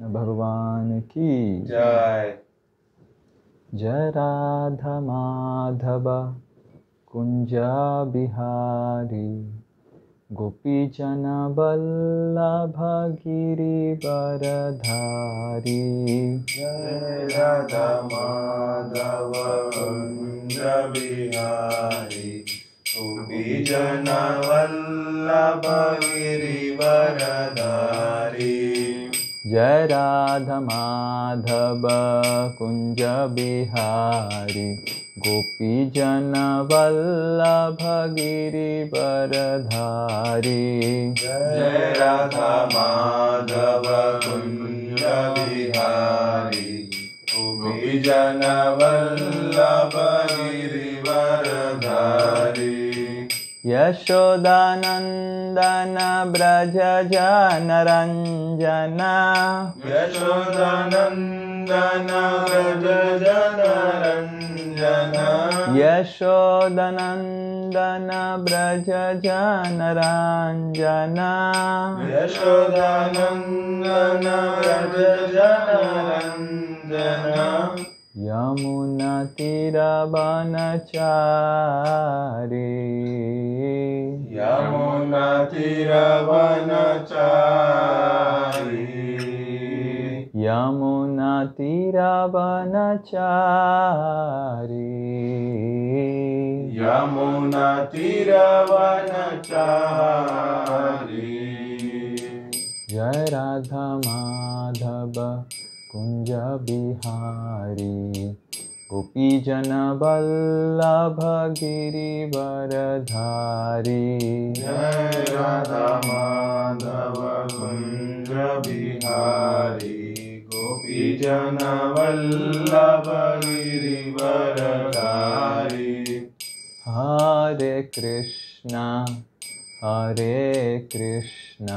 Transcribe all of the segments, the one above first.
कृष्ण भगवान की जय जय राधा माधव कुंजा बिहारी गोपीजन वल्लभ गिरिवरधारी जय राधा माधव कुंज बिहारी गोपीजन वल्लभ गिरिवरधारी जय कुञ्जबिहारि माधव कुञ्ज बिहारी गोपी वल्लभ गिरि वरधारी माधव कुञ्ज बिहारी गिरि वरधारी यशोदानन्दन व्रज जनरञ्जन यशोदानन्दन व्रज जनरञ्जन यशोदनन्दन व्रज जनरञ्जना जनरञ्जन यमुनतिरवनचारी यमुनतिरवनच जय राधा माधव कुञ्जबिहारी बिहारी गोपीजन गोपीजनबल्लभगिरिवरधारी हरे कृष्ण हरे कृष्ण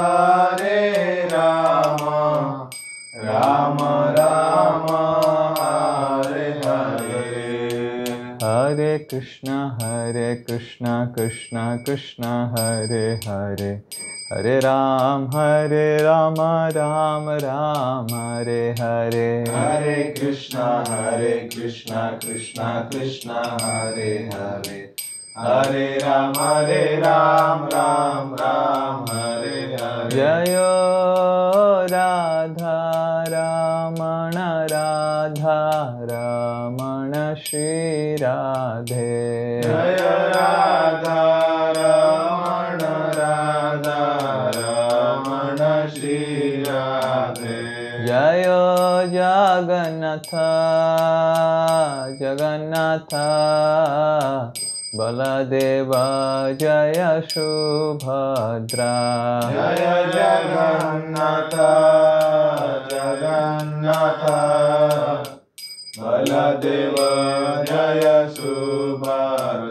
कृष्ण हरे कृष्ण कृष्ण कृष्ण हरे हरे हरे राम हरे राम राम राम हरे हरे हरे कृष्ण हरे कृष्ण कृष्ण कृष्ण हरे हरे हरे राम हरे राम राम राम हरे हरे जय राधा रामण राधा राम श्री राधे जय राधा रमण राधा रमण श्री राधे जय जगन्नाथ जगन्नाथ बलदेव जय सुभद्रा जय जगन्नाथ जगन्नाथ जय जय प्रभु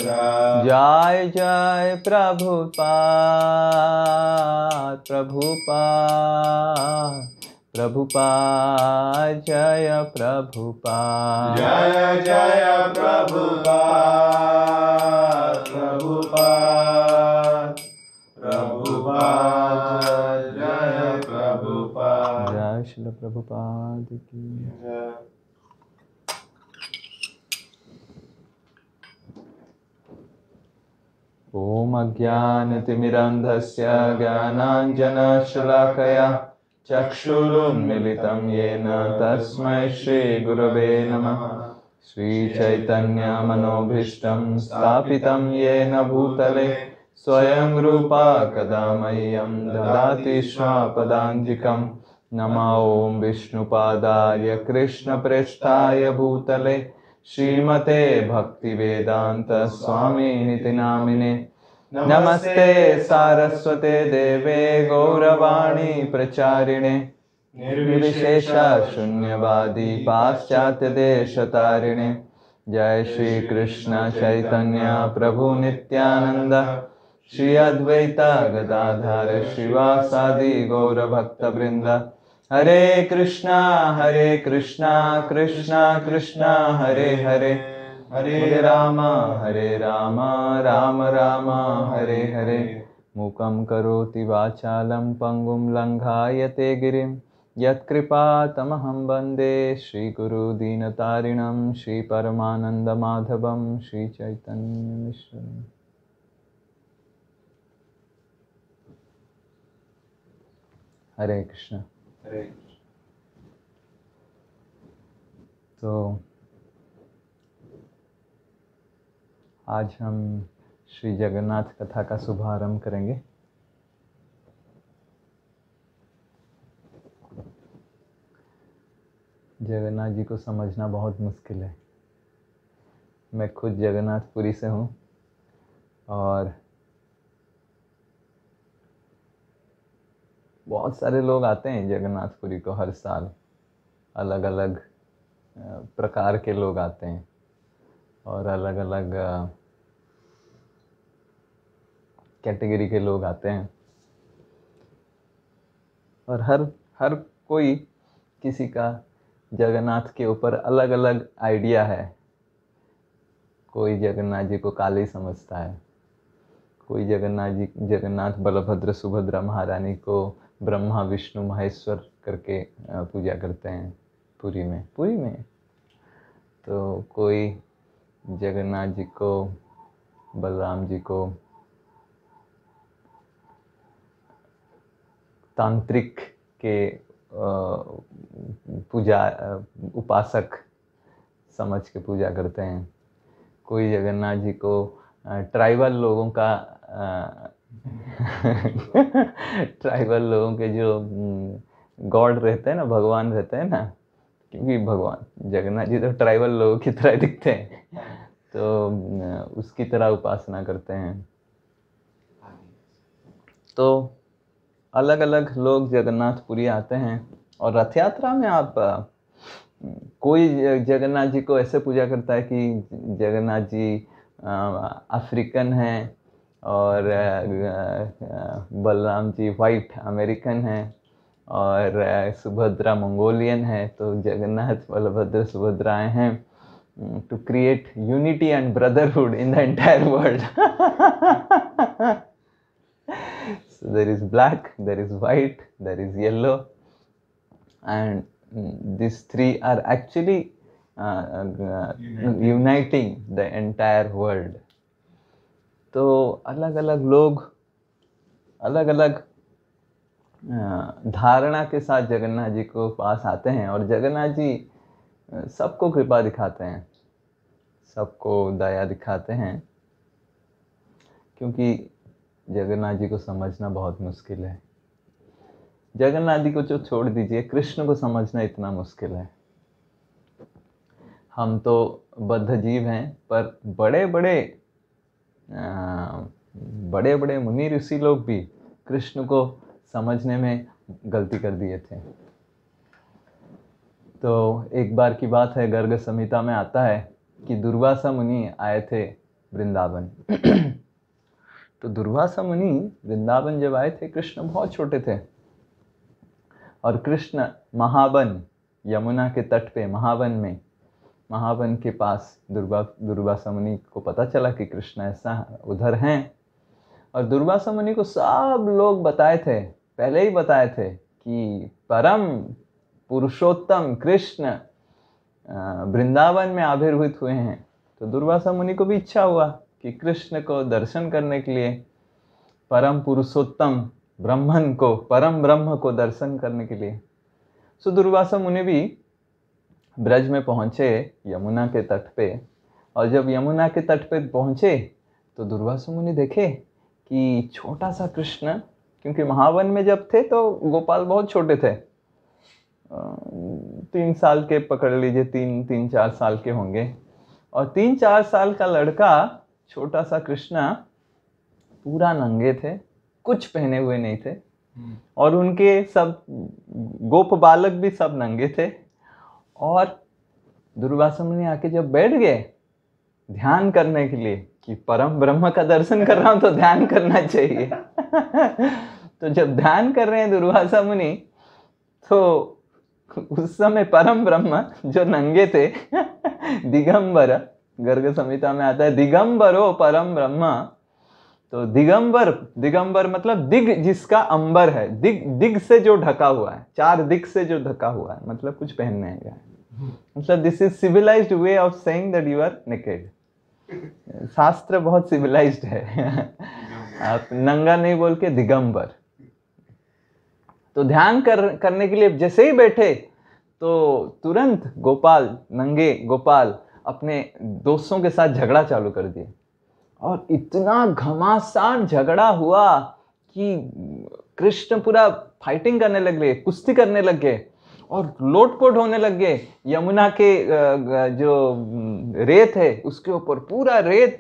जय जय पा प्रभु प्रभुपा जय पा जय जय प्रभु प्रभु प्रभुपा जय प्रभुपा जय श्री प्रभुपाद की चक्षुरुन्मिलितं येन तस्मै नमः श्रीचैतन्यमनोभीष्टं स्थापितं येन भूतले स्वयं रूपा कदा मह्यं ददाति श्वापदाञ्जिकं नम ॐ विष्णुपादाय कृष्णप्रेष्ठाय भूतले श्रीमते भक्ति भक्तिवेदान्त स्वामी निति नामिने नमस्ते सारस्वते देवे गौरवाणी प्रचारिणे निर्विशेष शून्यवादी पाश्चात्य देशतारिणे जय श्री कृष्ण चैतन्य प्रभु नित्यानंद श्री अद्वैता गदाधर श्रीवासादि गौरभक्तवृन्द हरे कृष्णा हरे कृष्णा कृष्णा कृष्णा हरे हरे हरे रामा हरे रामा राम रामा हरे हरे मूकं करोति वाचालं पङ्गुं लङ्घायते गिरिं यत्कृपा तमहं वन्दे श्रीगुरुदीनतारिणं श्रीपरमानन्दमाधवं श्रीचैतन्यमिश्वरम् हरे कृष्ण तो आज हम श्री जगन्नाथ कथा का शुभारंभ करेंगे जगन्नाथ जी को समझना बहुत मुश्किल है मैं खुद जगन्नाथपुरी से हूँ और बहुत सारे लोग आते हैं जगन्नाथपुरी को हर साल अलग अलग प्रकार के लोग आते हैं और अलग अलग कैटेगरी के लोग आते हैं और हर हर कोई किसी का जगन्नाथ के ऊपर अलग अलग आइडिया है कोई जगन्नाथ जी को काली समझता है कोई जगन्नाथ जी जगन्नाथ बलभद्र सुभद्रा महारानी को ब्रह्मा विष्णु महेश्वर करके पूजा करते हैं पूरी में पूरी में तो कोई जगन्नाथ जी को बलराम जी को तांत्रिक के पूजा उपासक समझ के पूजा करते हैं कोई जगन्नाथ जी को ट्राइबल लोगों का ट्राइबल लोगों के जो गॉड हम्म, रहते हैं ना भगवान रहते हैं ना क्योंकि भगवान जगन्नाथ जी तो ट्राइबल लोगों की तरह दिखते हैं तो हम्म, उसकी तरह उपासना करते हैं तो अलग अलग लोग जगन्नाथपुरी आते हैं और रथ यात्रा में आप कोई जगन्नाथ जी को ऐसे पूजा करता है कि जगन्नाथ जी अफ्रीकन हैं और बलराम जी वाइट अमेरिकन हैं और सुभद्रा मंगोलियन है तो जगन्नाथ बलभद्र सुभद्राए हैं to create unity and brotherhood in the entire world there is black there is white there is yellow and this three are actually uniting the entire world तो अलग अलग लोग अलग अलग धारणा के साथ जगन्नाथ जी को पास आते हैं और जगन्नाथ जी सबको कृपा दिखाते हैं सबको दया दिखाते हैं क्योंकि जगन्नाथ जी को समझना बहुत मुश्किल है जगन्नाथ जी को जो छोड़ दीजिए कृष्ण को समझना इतना मुश्किल है हम तो बद्ध जीव हैं पर बड़े बड़े बड़े बड़े मुनि ऋषि लोग भी कृष्ण को समझने में गलती कर दिए थे तो एक बार की बात है गर्ग संहिता में आता है कि दुर्वासा मुनि आए थे वृंदावन तो दुर्वासा मुनि वृंदावन जब आए थे कृष्ण बहुत छोटे थे और कृष्ण महाबन यमुना के तट पे महाबन में महावन के पास दुर्गा दुर्वासा मुनि को पता चला कि कृष्ण ऐसा उधर हैं और दुर्वासा मुनि को सब लोग बताए थे पहले ही बताए थे कि परम पुरुषोत्तम कृष्ण वृंदावन में आविर्भूत हुए हैं तो दुर्वासा मुनि को भी इच्छा हुआ कि कृष्ण को दर्शन करने के लिए परम पुरुषोत्तम ब्रह्मन को परम ब्रह्म को दर्शन करने के लिए सो दुर्वासा मुनि भी ब्रज में पहुंचे यमुना के तट पे और जब यमुना के तट पे पहुंचे तो दुर्वासु मुनि देखे कि छोटा सा कृष्ण क्योंकि महावन में जब थे तो गोपाल बहुत छोटे थे तीन साल के पकड़ लीजिए तीन तीन चार साल के होंगे और तीन चार साल का लड़का छोटा सा कृष्णा पूरा नंगे थे कुछ पहने हुए नहीं थे हम्म। और उनके सब गोप बालक भी सब नंगे थे और दुर्वासा मुनि आके जब बैठ गए ध्यान करने के लिए कि परम ब्रह्म का दर्शन कर रहा हूं तो ध्यान करना चाहिए तो जब ध्यान कर रहे हैं दुर्वासा मुनि तो उस समय परम ब्रह्म जो नंगे थे दिगंबर गर्ग संहिता में आता है दिगंबर हो परम ब्रह्म तो दिगंबर दिगंबर मतलब दिग जिसका अंबर है दिग दिग से जो ढका हुआ है चार दिग से जो ढका हुआ है मतलब कुछ पहनने है मतलब this is civilize way of saying that you are naked शास्त्र बहुत सिविलाइज है आप नंगा नहीं बोल के दिगंबर तो ध्यान कर करने के लिए जैसे ही बैठे तो तुरंत गोपाल नंगे गोपाल अपने दोस्तों के साथ झगड़ा चालू कर दिए और इतना घमासान झगड़ा हुआ कि कृष्ण पूरा फाइटिंग करने लग गए कुश्ती करने लग गए और लोटपोट होने लग गए यमुना के जो रेत है उसके ऊपर पूरा रेत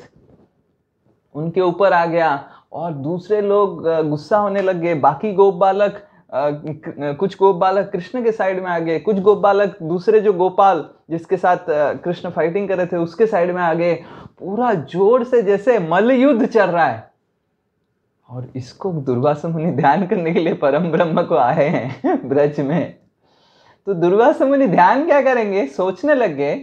उनके ऊपर आ गया और दूसरे लोग गुस्सा होने लग गए बाकी गोप बालक कुछ गोप बालक कृष्ण के साइड में आ गए कुछ गोप बालक दूसरे जो गोपाल जिसके साथ कृष्ण फाइटिंग कर रहे थे उसके साइड में आ गए पूरा जोर से जैसे मलयुद्ध चल रहा है और इसको दुर्वासा मुनि ध्यान करने के लिए परम ब्रह्म को आए हैं ब्रज में तो दुर्वासा मुनि ध्यान क्या करेंगे सोचने लग गए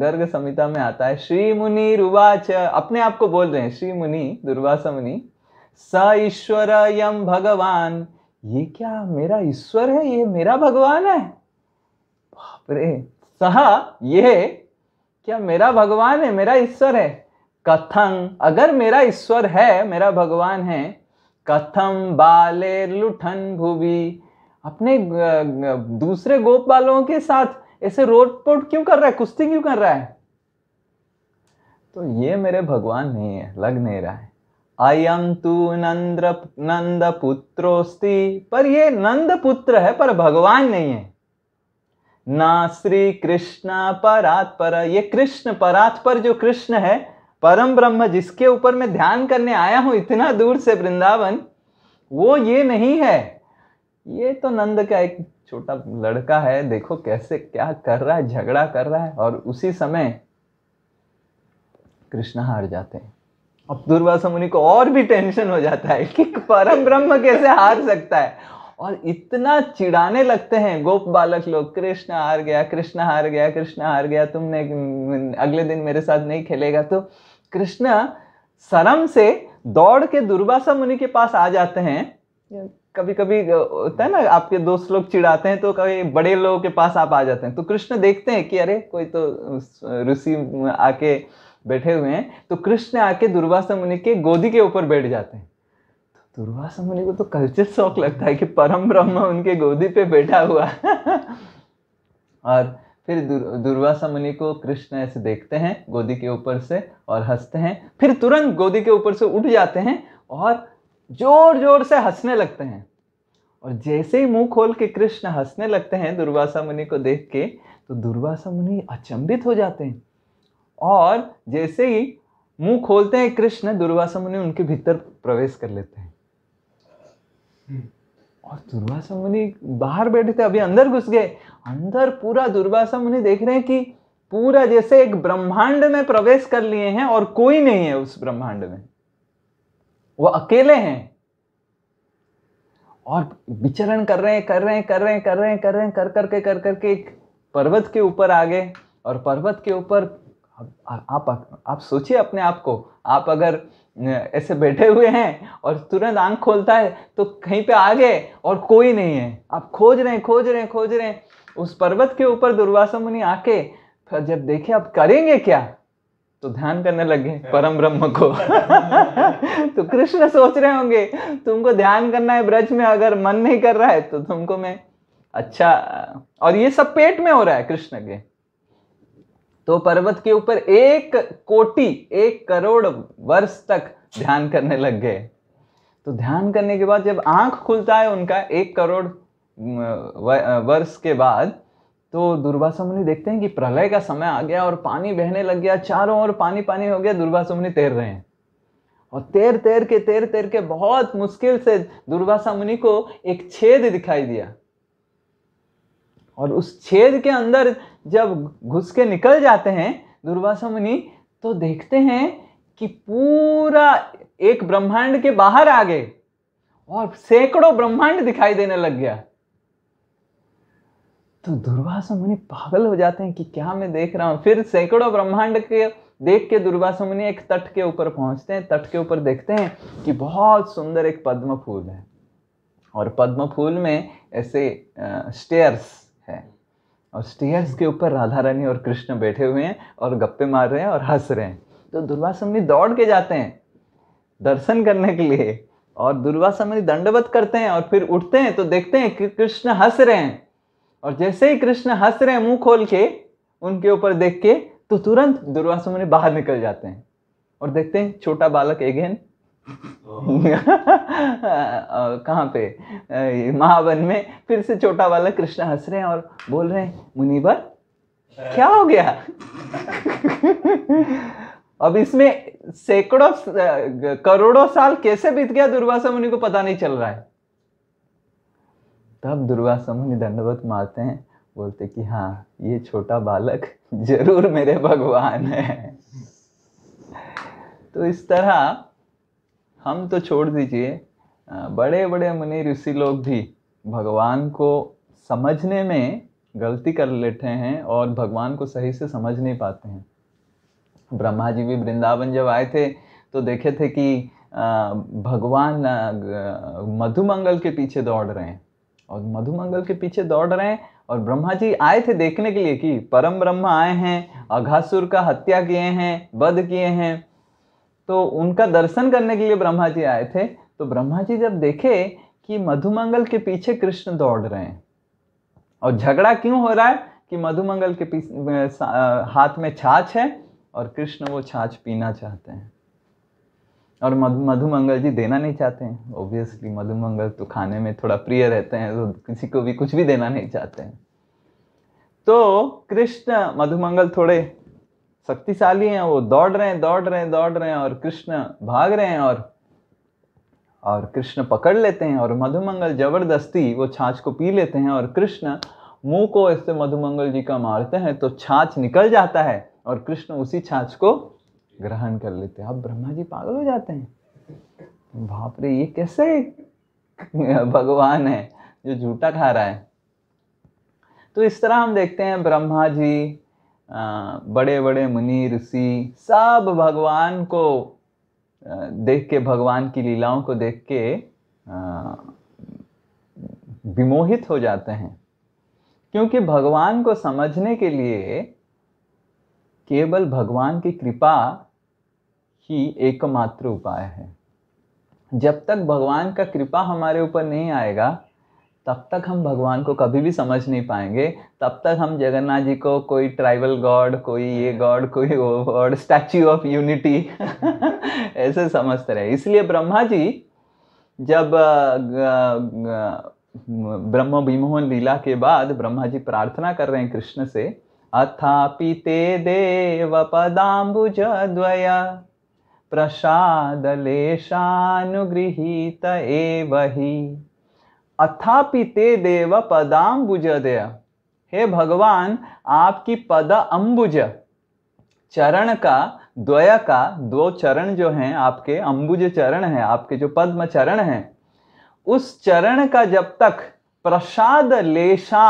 गर्ग संहिता में आता है श्री मुनि रुवाच अपने आप को बोल रहे हैं श्री मुनि दुर्वासा मुनि स ईश्वर यम भगवान ये क्या मेरा ईश्वर है ये मेरा भगवान है बापरे सह ये क्या मेरा भगवान है मेरा ईश्वर है कथम अगर मेरा ईश्वर है मेरा भगवान है कथम बाले लुठन भूवी अपने दूसरे गोप वालों के साथ ऐसे रोट पोट क्यों कर रहा है कुश्ती क्यों कर रहा है तो ये मेरे भगवान नहीं है लग नहीं रहा है अयम तू नंद्र नंद पुत्रोस्ति पर ये नंद पुत्र है पर भगवान नहीं है ना श्री कृष्ण परात पर ये कृष्ण परात पर जो कृष्ण है परम ब्रह्म जिसके ऊपर मैं ध्यान करने आया हूं इतना दूर से वृंदावन वो ये नहीं है ये तो नंद का एक छोटा लड़का है देखो कैसे क्या कर रहा है झगड़ा कर रहा है और उसी समय कृष्ण हार जाते हैं अब दुर्वासा मुनि को और भी टेंशन हो जाता है कि परम ब्रह्म कैसे हार सकता है और इतना चिढ़ाने लगते हैं गोप बालक लोग कृष्ण हार गया कृष्ण हार गया कृष्ण हार गया तुमने अगले दिन मेरे साथ नहीं खेलेगा तो कृष्ण शरम से दौड़ के दुर्वासा मुनि के पास आ जाते हैं कभी कभी होता है ना आपके दोस्त लोग चिढ़ाते हैं तो कभी बड़े लोगों के पास आप आ जाते हैं तो कृष्ण देखते हैं कि अरे कोई तो ऋषि आके बैठे हुए हैं तो कृष्ण आके दुर्वासा मुनि के गोदी के ऊपर बैठ जाते हैं तो दुर्वासा मुनि को तो कल्चर शौक लगता है कि परम ब्रह्म उनके गोदी पे बैठा हुआ और फिर दुर, दुर्वासा मुनि को कृष्ण ऐसे देखते हैं गोदी के ऊपर से और हंसते हैं फिर तुरंत गोदी के ऊपर से उठ जाते हैं और जोर जोर से हंसने लगते हैं और जैसे ही मुंह खोल के कृष्ण हंसने लगते हैं दुर्वासा मुनि को देख के तो दुर्वासा मुनि अचंभित हो जाते हैं और जैसे ही मुंह खोलते हैं कृष्ण दुर्वासा मुनि उनके भीतर प्रवेश कर लेते हैं हम्म। और दुर्वासा मुनि बाहर बैठे थे अभी अंदर घुस गए अंदर पूरा दुर्वासा मुनि देख रहे हैं कि पूरा जैसे एक ब्रह्मांड में प्रवेश कर लिए हैं और कोई नहीं है उस ब्रह्मांड में वो अकेले हैं और विचरण कर रहे हैं कर रहे हैं कर रहे हैं कर रहे हैं कर रहे हैं कर करके कर करके एक पर्वत के ऊपर आ गए और पर्वत के ऊपर आप आप सोचिए अपने आप को आप अगर ऐसे बैठे हुए हैं और तुरंत आंख खोलता है तो कहीं पे आ गए और कोई नहीं है आप खोज रहे हैं खोज रहे हैं खोज रहे हैं उस पर्वत के ऊपर दुर्वासा मुनि आके जब देखे आप करेंगे क्या तो ध्यान करने लग गए हाँ। परम ब्रह्म को तो कृष्ण सोच रहे होंगे तुमको ध्यान करना है ब्रज में अगर मन नहीं कर रहा है तो तुमको मैं अच्छा और ये सब पेट में हो रहा है कृष्ण के तो पर्वत के ऊपर एक कोटि एक करोड़ वर्ष तक ध्यान करने लग गए तो ध्यान करने के बाद जब आंख खुलता है उनका एक करोड़ वर्ष के बाद तो दुर्वासा मुनि देखते हैं कि प्रलय का समय आ गया और पानी बहने लग गया चारों ओर पानी पानी हो गया दुर्वासा मुनि तैर रहे हैं और तैर तैर के तैर तैर के बहुत मुश्किल से दुर्वासा मुनि को एक छेद दिखाई दिया और उस छेद के अंदर जब घुस के निकल जाते हैं दुर्वासा मुनि तो देखते हैं कि पूरा एक ब्रह्मांड के बाहर आ गए और सैकड़ों ब्रह्मांड दिखाई देने लग गया तो दुर्वासा मुनि पागल हो जाते हैं कि क्या मैं देख रहा हूँ फिर सैकड़ों ब्रह्मांड के देख के दुर्वासा मुनि एक तट के ऊपर पहुँचते हैं तट के ऊपर देखते हैं कि बहुत सुंदर एक पद्म फूल है और पद्म फूल में ऐसे स्टेयर्स है और स्टेयर्स के ऊपर राधा रानी और कृष्ण बैठे हुए हैं और गप्पे मार रहे हैं और हंस रहे हैं तो दुर्वासा मुनि दौड़ के जाते हैं दर्शन करने के लिए और दुर्वासा मुनि दंडवत करते हैं और फिर उठते हैं तो देखते हैं कि कृष्ण हंस रहे हैं और जैसे ही कृष्ण हंस रहे हैं मुंह खोल के उनके ऊपर देख के तो तुरंत दुर्वासा मुनि बाहर निकल जाते हैं और देखते हैं छोटा बालक एगेन कहाँ पे महावन में फिर से छोटा बालक कृष्ण हंस रहे हैं और बोल रहे हैं मुनिबर क्या हो गया अब इसमें सैकड़ों करोड़ों साल कैसे बीत गया दुर्वासा मुनि को पता नहीं चल रहा है तब दुर्गा मुनि दंडवत मारते हैं बोलते कि हाँ ये छोटा बालक जरूर मेरे भगवान है तो इस तरह हम तो छोड़ दीजिए बड़े बड़े मुनि ऋषि लोग भी भगवान को समझने में गलती कर लेते हैं और भगवान को सही से समझ नहीं पाते हैं ब्रह्मा जी भी वृंदावन जब आए थे तो देखे थे कि भगवान मधुमंगल के पीछे दौड़ रहे हैं और मधुमंगल के पीछे दौड़ रहे हैं और ब्रह्मा जी आए थे देखने के लिए कि परम ब्रह्मा आए हैं अघासुर का हत्या किए हैं वध किए हैं तो उनका दर्शन करने के लिए ब्रह्मा जी आए थे तो ब्रह्मा जी जब देखे कि मधुमंगल के पीछे कृष्ण दौड़ रहे हैं और झगड़ा क्यों हो रहा है कि मधुमंगल के पीछे हाथ में छाछ है और कृष्ण वो छाछ पीना चाहते हैं और मधु मधु मंगल जी देना नहीं चाहते हैं ओब्वियसली मधु मंगल तो खाने में थोड़ा प्रिय रहते हैं तो किसी को भी कुछ भी देना नहीं चाहते हैं तो कृष्ण मधु मंगल थोड़े शक्तिशाली हैं वो दौड़ रहे हैं दौड़ रहे हैं दौड़ रहे हैं और कृष्ण भाग रहे हैं और और कृष्ण पकड़ लेते हैं और मधुमंगल जबरदस्ती वो छाछ को पी लेते हैं और कृष्ण मुंह को ऐसे मधुमंगल जी का मारते हैं तो छाछ निकल जाता है और कृष्ण उसी छाछ को ग्रहण कर लेते हैं अब ब्रह्मा जी पागल हो जाते हैं बाप रे ये कैसे भगवान है जो झूठा खा रहा है तो इस तरह हम देखते हैं ब्रह्मा जी बड़े बड़े मुनि ऋषि सब भगवान को देख के भगवान की लीलाओं को देख के विमोहित हो जाते हैं क्योंकि भगवान को समझने के लिए केवल भगवान की कृपा ही एकमात्र उपाय है जब तक भगवान का कृपा हमारे ऊपर नहीं आएगा तब तक हम भगवान को कभी भी समझ नहीं पाएंगे तब तक हम जगन्नाथ जी को कोई ट्राइबल गॉड कोई ये गॉड कोई वो गॉड स्टैच्यू ऑफ यूनिटी ऐसे समझते रहे इसलिए ब्रह्मा जी जब ब्रह्म विमोहन लीला के बाद ब्रह्मा जी प्रार्थना कर रहे हैं कृष्ण से अथापि ते देव पदाम्बुज द्वया प्रसादलेशानुगृहीत एव हि अथापि ते देव पदाम्बुजदय हे भगवान आपकी पद अम्बुज चरण का द्वय का दो चरण जो हैं आपके अम्बुज चरण हैं आपके जो पद्म चरण हैं उस चरण का जब तक प्रसाद लेशा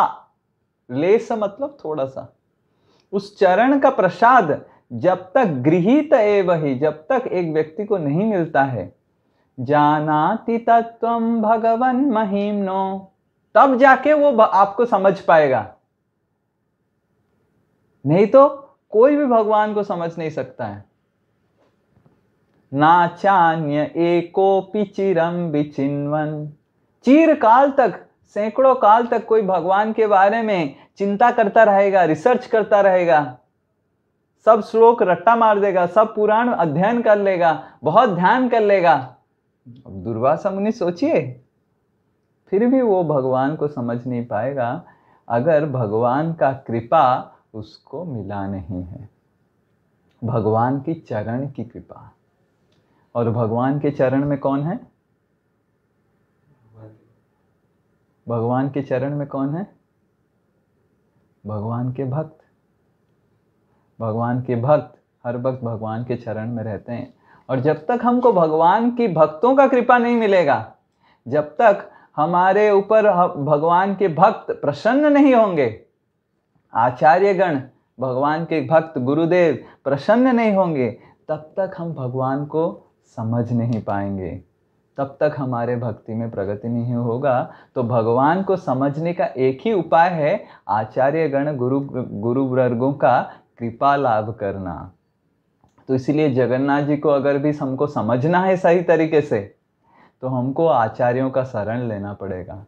लेस मतलब थोड़ा सा उस चरण का प्रसाद जब तक गृहित ए ही जब तक एक व्यक्ति को नहीं मिलता है जानाति तत्व भगवन महिमनो तब जाके वो आपको समझ पाएगा नहीं तो कोई भी भगवान को समझ नहीं सकता है नाचान्य एको चिरम विचिन्वन चीर काल तक सैकड़ों काल तक कोई भगवान के बारे में चिंता करता रहेगा रिसर्च करता रहेगा सब श्लोक रट्टा मार देगा सब पुराण अध्ययन कर लेगा बहुत ध्यान कर लेगा अब दुर्वासा मुनि सोचिए फिर भी वो भगवान को समझ नहीं पाएगा अगर भगवान का कृपा उसको मिला नहीं है भगवान की चरण की कृपा और भगवान के चरण में कौन है भगवान के चरण में कौन है भगवान के भक्त भगवान के भक्त हर वक्त भगवान के चरण में रहते हैं और जब तक हमको भगवान की भक्तों का कृपा नहीं मिलेगा जब तक हमारे ऊपर भगवान के भक्त प्रसन्न नहीं होंगे आचार्यगण भगवान के भक्त गुरुदेव प्रसन्न नहीं होंगे तब तक हम भगवान को समझ नहीं पाएंगे तब तक हमारे भक्ति में प्रगति नहीं होगा तो भगवान को समझने का एक ही उपाय है आचार्य गण गुरु गुरुवर्गों का कृपा लाभ करना तो इसलिए जगन्नाथ जी को अगर भी हमको समझना है सही तरीके से तो हमको आचार्यों का शरण लेना पड़ेगा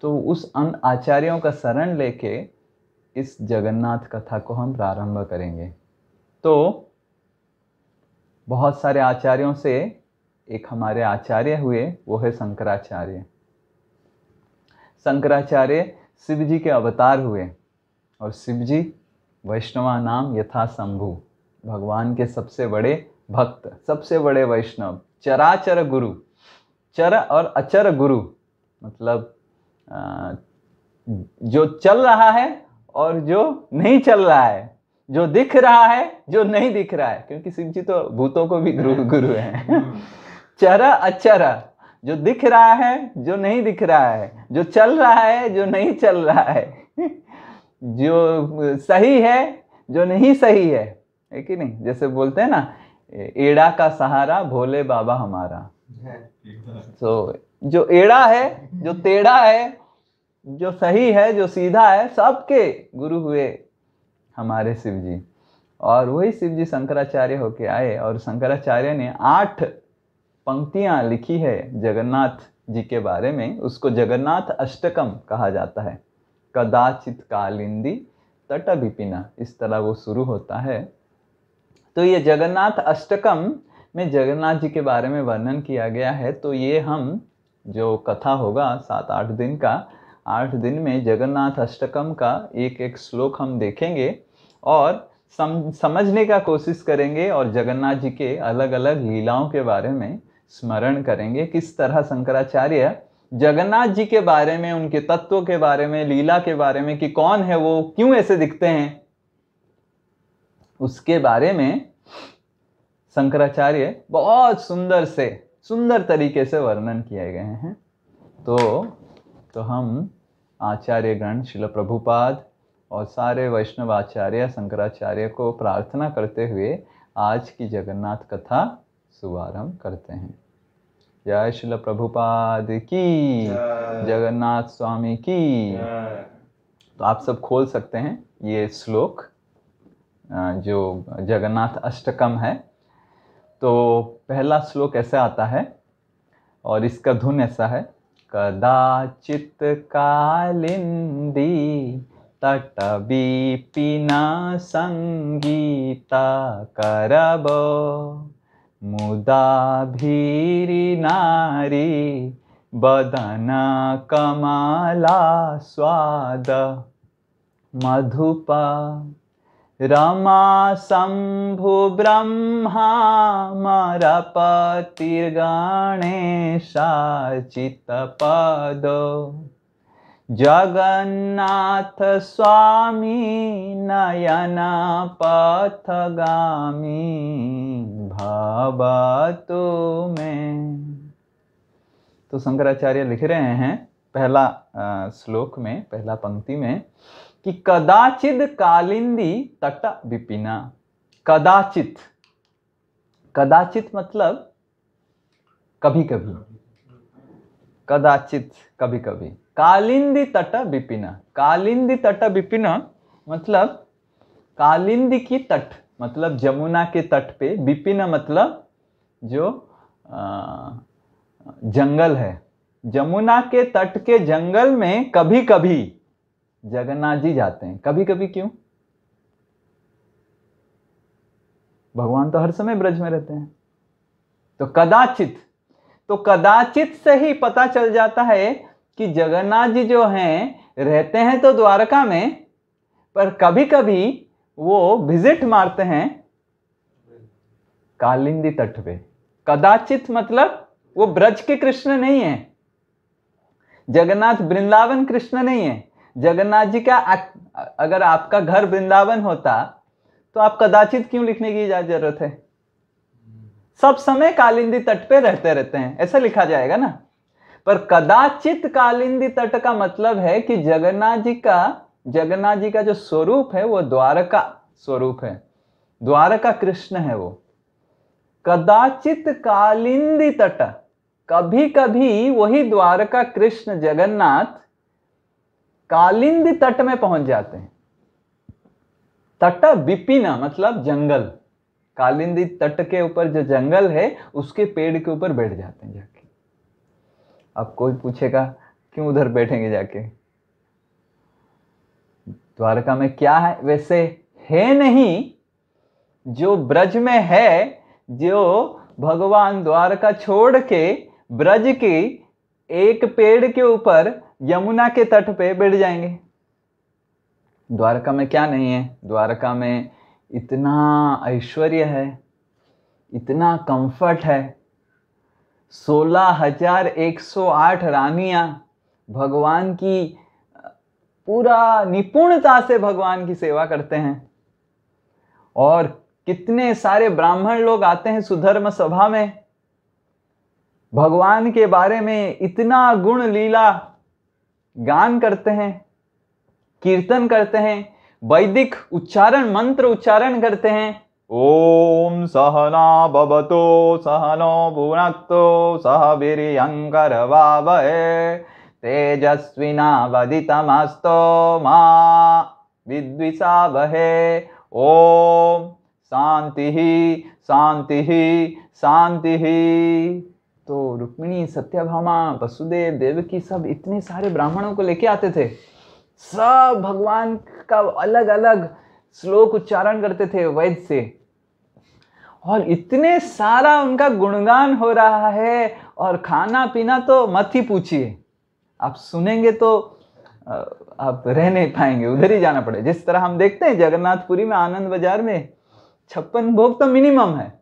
तो उस अन आचार्यों का शरण लेके इस जगन्नाथ कथा को हम प्रारंभ करेंगे तो बहुत सारे आचार्यों से एक हमारे आचार्य हुए वो है शंकराचार्य शंकराचार्य शिव जी के अवतार हुए और शिव जी वैष्णवा नाम यथा शंभु भगवान के सबसे बड़े भक्त सबसे बड़े वैष्णव चराचर गुरु चर और अचर गुरु मतलब जो चल रहा है और जो नहीं चल रहा है जो दिख रहा है जो नहीं दिख रहा है क्योंकि शिव जी तो भूतों को भी गुरु गुरु है हम्म। चर अचर जो दिख रहा है जो नहीं दिख रहा है जो चल रहा है जो नहीं चल रहा है जो सही है जो नहीं सही है है कि नहीं जैसे बोलते हैं ना एड़ा का सहारा भोले बाबा हमारा तो so, जो एड़ा है जो टेढ़ा है जो सही है जो सीधा है सबके गुरु हुए हमारे शिव जी और वही शिव जी शंकराचार्य होके आए और शंकराचार्य ने आठ पंक्तियां लिखी है जगन्नाथ जी के बारे में उसको जगन्नाथ अष्टकम कहा जाता है कदाचित कालिंदी तट विपिना इस तरह वो शुरू होता है तो ये जगन्नाथ अष्टकम में जगन्नाथ जी के बारे में वर्णन किया गया है तो ये हम जो कथा होगा सात आठ दिन का आठ दिन में जगन्नाथ अष्टकम का एक एक श्लोक हम देखेंगे और सम, समझने का कोशिश करेंगे और जगन्नाथ जी के अलग अलग लीलाओं के बारे में स्मरण करेंगे किस तरह शंकराचार्य जगन्नाथ जी के बारे में उनके तत्वों के बारे में लीला के बारे में कि कौन है वो क्यों ऐसे दिखते हैं उसके बारे में शंकराचार्य बहुत सुंदर से सुंदर तरीके से वर्णन किए गए हैं तो तो हम आचार्य गण शिल प्रभुपाद और सारे वैष्णव आचार्य शंकराचार्य को प्रार्थना करते हुए आज की जगन्नाथ कथा शुभारंभ करते हैं जय शिल प्रभुपाद की जगन्नाथ स्वामी की तो आप सब खोल सकते हैं ये श्लोक जो जगन्नाथ अष्टकम है तो पहला श्लोक ऐसा आता है और इसका धुन ऐसा है कदाचित कालिंदी पिना संगीता करब मुदा भीरि नारी स्वाद मधुपा रमा शम्भुब्रह्मा मरपतिर्गणेशाचितपदौ जगन्नाथ स्वामी नयना पथगामी भावा तो मैं तो शंकराचार्य लिख रहे हैं पहला श्लोक में पहला पंक्ति में कि कदाचित कालिंदी तट विपिना कदाचित कदाचित मतलब कभी कभी कदाचित कभी कभी कालिंदी तट विपिन कालिंदी तट विपिन मतलब कालिंदी की तट मतलब जमुना के तट पे विपिन मतलब जो जंगल है जमुना के तट के जंगल में कभी कभी जगन्नाथ जी जाते हैं कभी कभी क्यों भगवान तो हर समय ब्रज में रहते हैं तो कदाचित तो कदाचित से ही पता चल जाता है कि जगन्नाथ जी जो हैं रहते हैं तो द्वारका में पर कभी कभी वो विजिट मारते हैं कालिंदी तट पे कदाचित मतलब वो ब्रज के कृष्ण नहीं है जगन्नाथ वृंदावन कृष्ण नहीं है जगन्नाथ जी का अगर आपका घर वृंदावन होता तो आप कदाचित क्यों लिखने की जरूरत है सब समय कालिंदी तट पे रहते रहते हैं ऐसा लिखा जाएगा ना पर कदाचित कालिंदी तट का मतलब है कि जगन्नाथ जी का जगन्नाथ जी का जो स्वरूप है वो द्वारका स्वरूप है द्वारका कृष्ण है वो कदाचित कालिंदी तट कभी कभी वही द्वारका कृष्ण जगन्नाथ कालिंदी तट में पहुंच जाते हैं तट विपिन मतलब जंगल कालिंदी तट के ऊपर जो जंगल है उसके पेड़ के ऊपर बैठ जाते हैं अब कोई पूछेगा क्यों उधर बैठेंगे जाके द्वारका में क्या है वैसे है नहीं जो ब्रज में है जो भगवान द्वारका छोड़ के ब्रज के एक पेड़ के ऊपर यमुना के तट पे बैठ जाएंगे द्वारका में क्या नहीं है द्वारका में इतना ऐश्वर्य है इतना कंफर्ट है 16,108 रानियां भगवान की पूरा निपुणता से भगवान की सेवा करते हैं और कितने सारे ब्राह्मण लोग आते हैं सुधर्म सभा में भगवान के बारे में इतना गुण लीला गान करते हैं कीर्तन करते हैं वैदिक उच्चारण मंत्र उच्चारण करते हैं ॐ सहना भवतो सहनो भुनक्तो सह वीर्यङ्करवावहे तेजस्विनावदितमस्तो मा विद्विषावहे ॐ शान्तिः शान्तिः शान्तिः तो रुक्मिणी सत्यभामा वसुदेव देवकी सब इतने सारे ब्राह्मणों को लेके आते थे सब भगवान का अलग अलग श्लोक उच्चारण करते थे वैद्य से और इतने सारा उनका गुणगान हो रहा है और खाना पीना तो मत ही पूछिए आप सुनेंगे तो आप रह नहीं पाएंगे उधर ही जाना पड़ेगा जिस तरह हम देखते हैं जगन्नाथपुरी में आनंद बाजार में छप्पन भोग तो मिनिमम है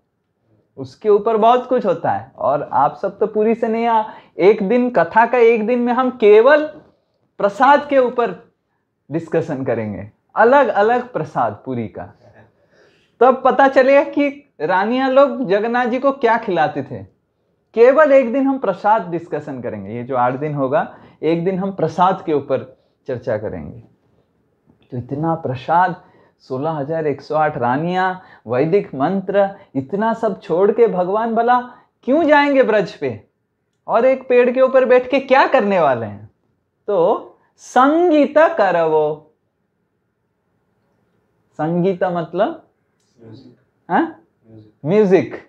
उसके ऊपर बहुत कुछ होता है और आप सब तो पूरी से नहीं आ एक दिन कथा का एक दिन में हम केवल प्रसाद के ऊपर डिस्कशन करेंगे अलग अलग प्रसाद पूरी का तब पता चलेगा कि रानिया लोग जगन्नाथ जी को क्या खिलाते थे केवल एक दिन हम प्रसाद डिस्कशन करेंगे ये जो आठ दिन होगा एक दिन हम प्रसाद के ऊपर चर्चा करेंगे तो इतना प्रसाद 16,108 रानिया वैदिक मंत्र इतना सब छोड़ के भगवान भला क्यों जाएंगे ब्रज पे और एक पेड़ के ऊपर बैठ के क्या करने वाले हैं तो संगीता करवो संगीत मतलब म्यूजिक हाँ?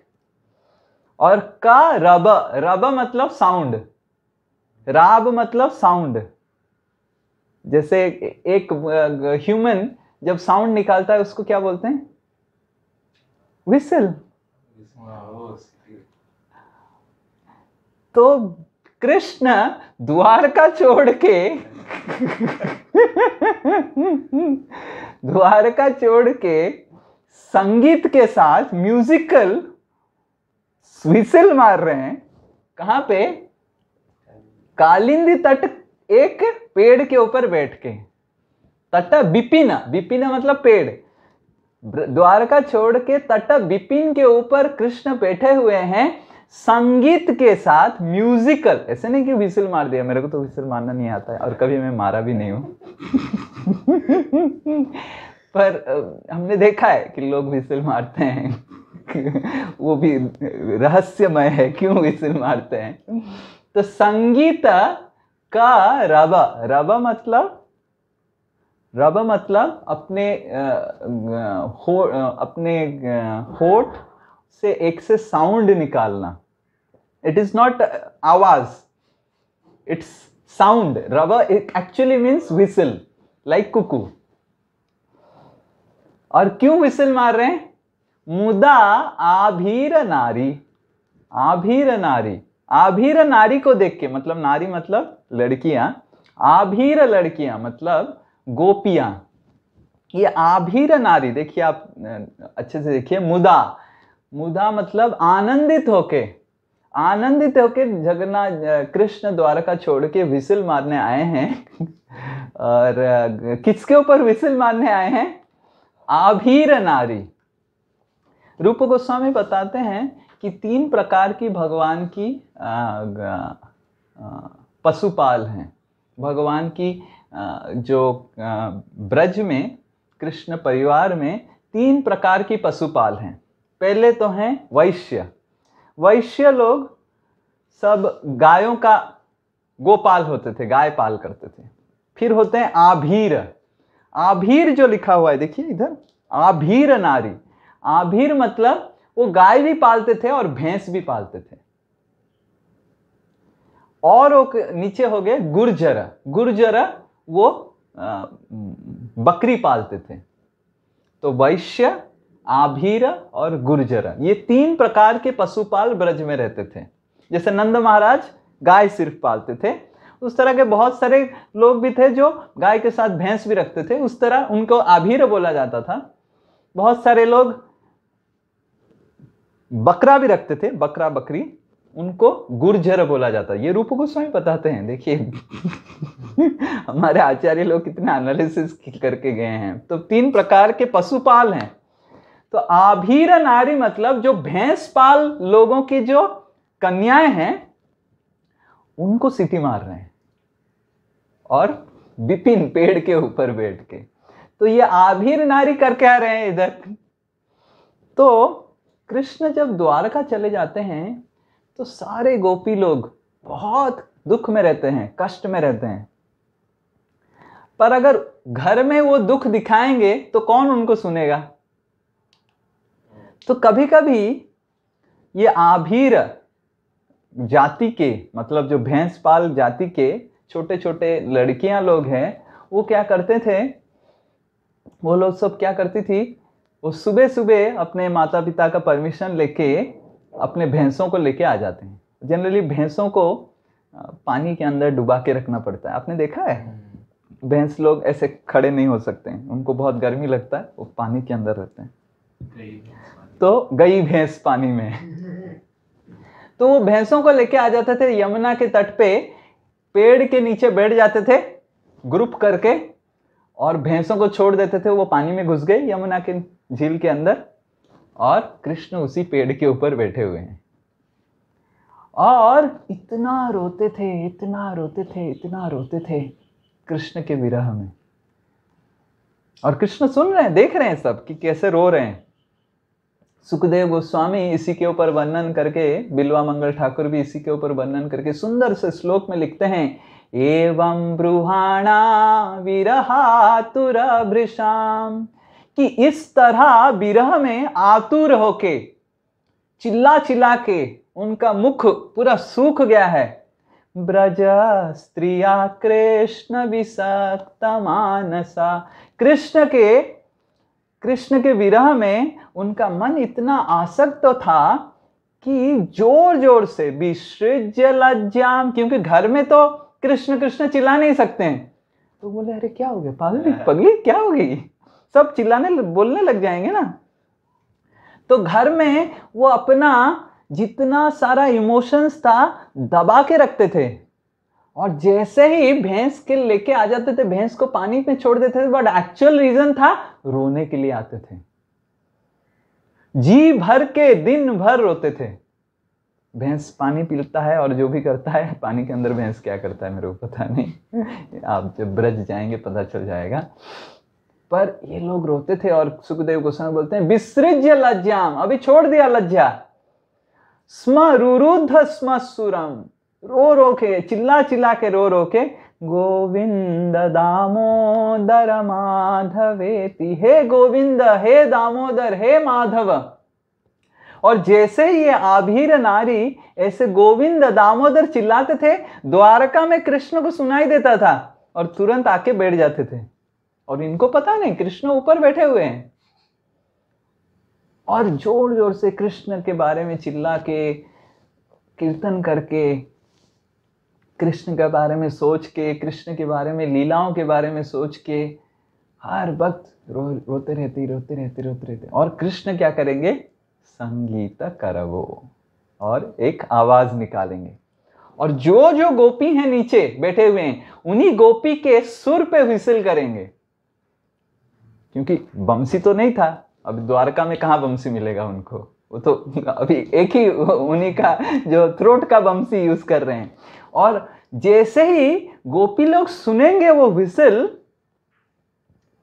और का रब रब मतलब साउंड राब मतलब साउंड जैसे एक ह्यूमन जब साउंड निकालता है उसको क्या बोलते हैं हाँ, विसल तो कृष्ण द्वारका छोड़ के द्वारका छोड़ के संगीत के साथ म्यूजिकल स्विसल मार रहे हैं कहाँ पे कालिंदी तट एक पेड़ के ऊपर बैठ के तट बिपिन बिपिन मतलब पेड़ द्वारका छोड़ के तट बिपिन के ऊपर कृष्ण बैठे हुए हैं संगीत के साथ म्यूजिकल ऐसे नहीं कि विसिल मार दिया मेरे को तो विसिल मारना नहीं आता है और कभी मैं मारा भी नहीं हूं पर हमने देखा है कि लोग विसिल मारते हैं वो भी रहस्यमय है क्यों विसिल मारते हैं तो संगीत का रबा रबा मतलब रबा मतलब अपने हो अपने होठ से एक से साउंड निकालना it is not uh, awaz it's sound rava it actually means whistle like cuckoo और क्यों विसिल मार रहे हैं मुदा आभीर नारी आभीर नारी आभीर नारी को देख के मतलब नारी मतलब लड़कियां आभीर लड़कियां मतलब गोपियां ये आभीर नारी देखिए आप अच्छे से देखिए मुदा मुदा मतलब आनंदित होके आनंदित होकर जगन्नाथ कृष्ण द्वारका छोड़ के विसिल मारने आए हैं और किसके ऊपर विसिल मारने आए हैं आभीर नारी रूप गोस्वामी बताते हैं कि तीन प्रकार की भगवान की पशुपाल हैं भगवान की जो ब्रज में कृष्ण परिवार में तीन प्रकार की पशुपाल हैं पहले तो हैं वैश्य वैश्य लोग सब गायों का गोपाल होते थे गाय पाल करते थे फिर होते हैं आभीर आभीर जो लिखा हुआ है देखिए इधर आभीर नारी आभीर मतलब वो गाय भी पालते थे और भैंस भी पालते थे और वो नीचे हो गए गुर्जर गुर्जर वो बकरी पालते थे तो वैश्य आभीर और गुर्जर ये तीन प्रकार के पशुपाल ब्रज में रहते थे जैसे नंद महाराज गाय सिर्फ पालते थे उस तरह के बहुत सारे लोग भी थे जो गाय के साथ भैंस भी रखते थे उस तरह उनको आभीर बोला जाता था बहुत सारे लोग बकरा भी रखते थे बकरा बकरी उनको गुर्जर बोला जाता ये रूप गोस्वामी बताते हैं देखिए हमारे आचार्य लोग कितने एनालिसिस करके गए हैं तो तीन प्रकार के पशुपाल हैं तो आभीर नारी मतलब जो भैंस पाल लोगों की जो कन्याएं हैं उनको सिटी मार रहे हैं और विपिन पेड़ के ऊपर बैठ के तो ये आभीर नारी करके आ रहे हैं इधर तो कृष्ण जब द्वारका चले जाते हैं तो सारे गोपी लोग बहुत दुख में रहते हैं कष्ट में रहते हैं पर अगर घर में वो दुख दिखाएंगे तो कौन उनको सुनेगा तो कभी कभी ये आभीर जाति के मतलब जो भैंस पाल जाति के छोटे छोटे लड़कियां लोग हैं वो क्या करते थे वो लोग सब क्या करती थी वो सुबह सुबह अपने माता पिता का परमिशन लेके अपने भैंसों को लेके आ जाते हैं जनरली भैंसों को पानी के अंदर डुबा के रखना पड़ता है आपने देखा है हम्म। भैंस लोग ऐसे खड़े नहीं हो सकते हैं उनको बहुत गर्मी लगता है वो पानी के अंदर रहते हैं तो गई भैंस पानी में तो वो भैंसों को लेके आ जाते थे यमुना के तट पे पेड़ के नीचे बैठ जाते थे ग्रुप करके और भैंसों को छोड़ देते थे वो पानी में घुस गए यमुना के झील के अंदर और कृष्ण उसी पेड़ के ऊपर बैठे हुए हैं और इतना रोते थे इतना रोते थे इतना रोते थे कृष्ण के विरह में और कृष्ण सुन रहे हैं देख रहे हैं सब कि कैसे रो रहे हैं सुखदेव गोस्वामी इसी के ऊपर वर्णन करके बिलवा मंगल ठाकुर भी इसी के ऊपर वर्णन करके सुंदर से श्लोक में लिखते हैं एवं ब्रूहाणा विरहातुरभृषाम कि इस तरह विरह में आतुर होके चिल्ला चिल्ला के उनका मुख पूरा सूख गया है ब्रज स्त्रिया कृष्ण विषक्त मानसा कृष्ण के कृष्ण के विरह में उनका मन इतना आसक्त तो था कि जोर जोर से विसृज लज्जाम क्योंकि घर में तो कृष्ण कृष्ण चिल्ला नहीं सकते हैं तो बोले अरे क्या हो गया पागली हाँ। पगली क्या हो गई सब चिल्लाने बोलने लग जाएंगे ना तो घर में वो अपना जितना सारा इमोशंस था दबा के रखते थे और जैसे ही भैंस के लेके आ जाते थे भैंस को पानी में छोड़ देते थे बट एक्चुअल रीजन था रोने के लिए आते थे जी भर के दिन भर रोते थे भैंस पानी पीता है और जो भी करता है पानी के अंदर भैंस क्या करता है मेरे को पता नहीं आप जब ब्रज जाएंगे पता चल जाएगा पर ये लोग रोते थे और सुखदेव गोस्वामी बोलते हैं विसृज लज्जाम अभी छोड़ दिया लज्जा स्म रुरुद्ध स्म सुरम रो रो के चिल्ला चिल्ला के रो रो के गोविंद दामोदर माधवेति हे गोविंद हे दामोदर हे माधव और जैसे ये आभीर नारी ऐसे गोविंद दामोदर चिल्लाते थे द्वारका में कृष्ण को सुनाई देता था और तुरंत आके बैठ जाते थे और इनको पता नहीं कृष्ण ऊपर बैठे हुए हैं और जोर जोर से कृष्ण के बारे में चिल्ला के कीर्तन करके कृष्ण के बारे में सोच के कृष्ण के बारे में लीलाओं के बारे में सोच के हर वक्त रो रोते रहते रोते रहते रोते रहते और कृष्ण क्या करेंगे संगीत करवो और एक आवाज निकालेंगे और जो जो गोपी हैं नीचे बैठे हुए हैं उन्हीं गोपी के सुर पे विसिल करेंगे क्योंकि बंसी तो नहीं था अब द्वारका में कहाँ बंसी मिलेगा उनको वो तो अभी एक ही उन्हीं का जो थ्रोट का बंसी यूज कर रहे हैं और जैसे ही गोपी लोग सुनेंगे वो विसिल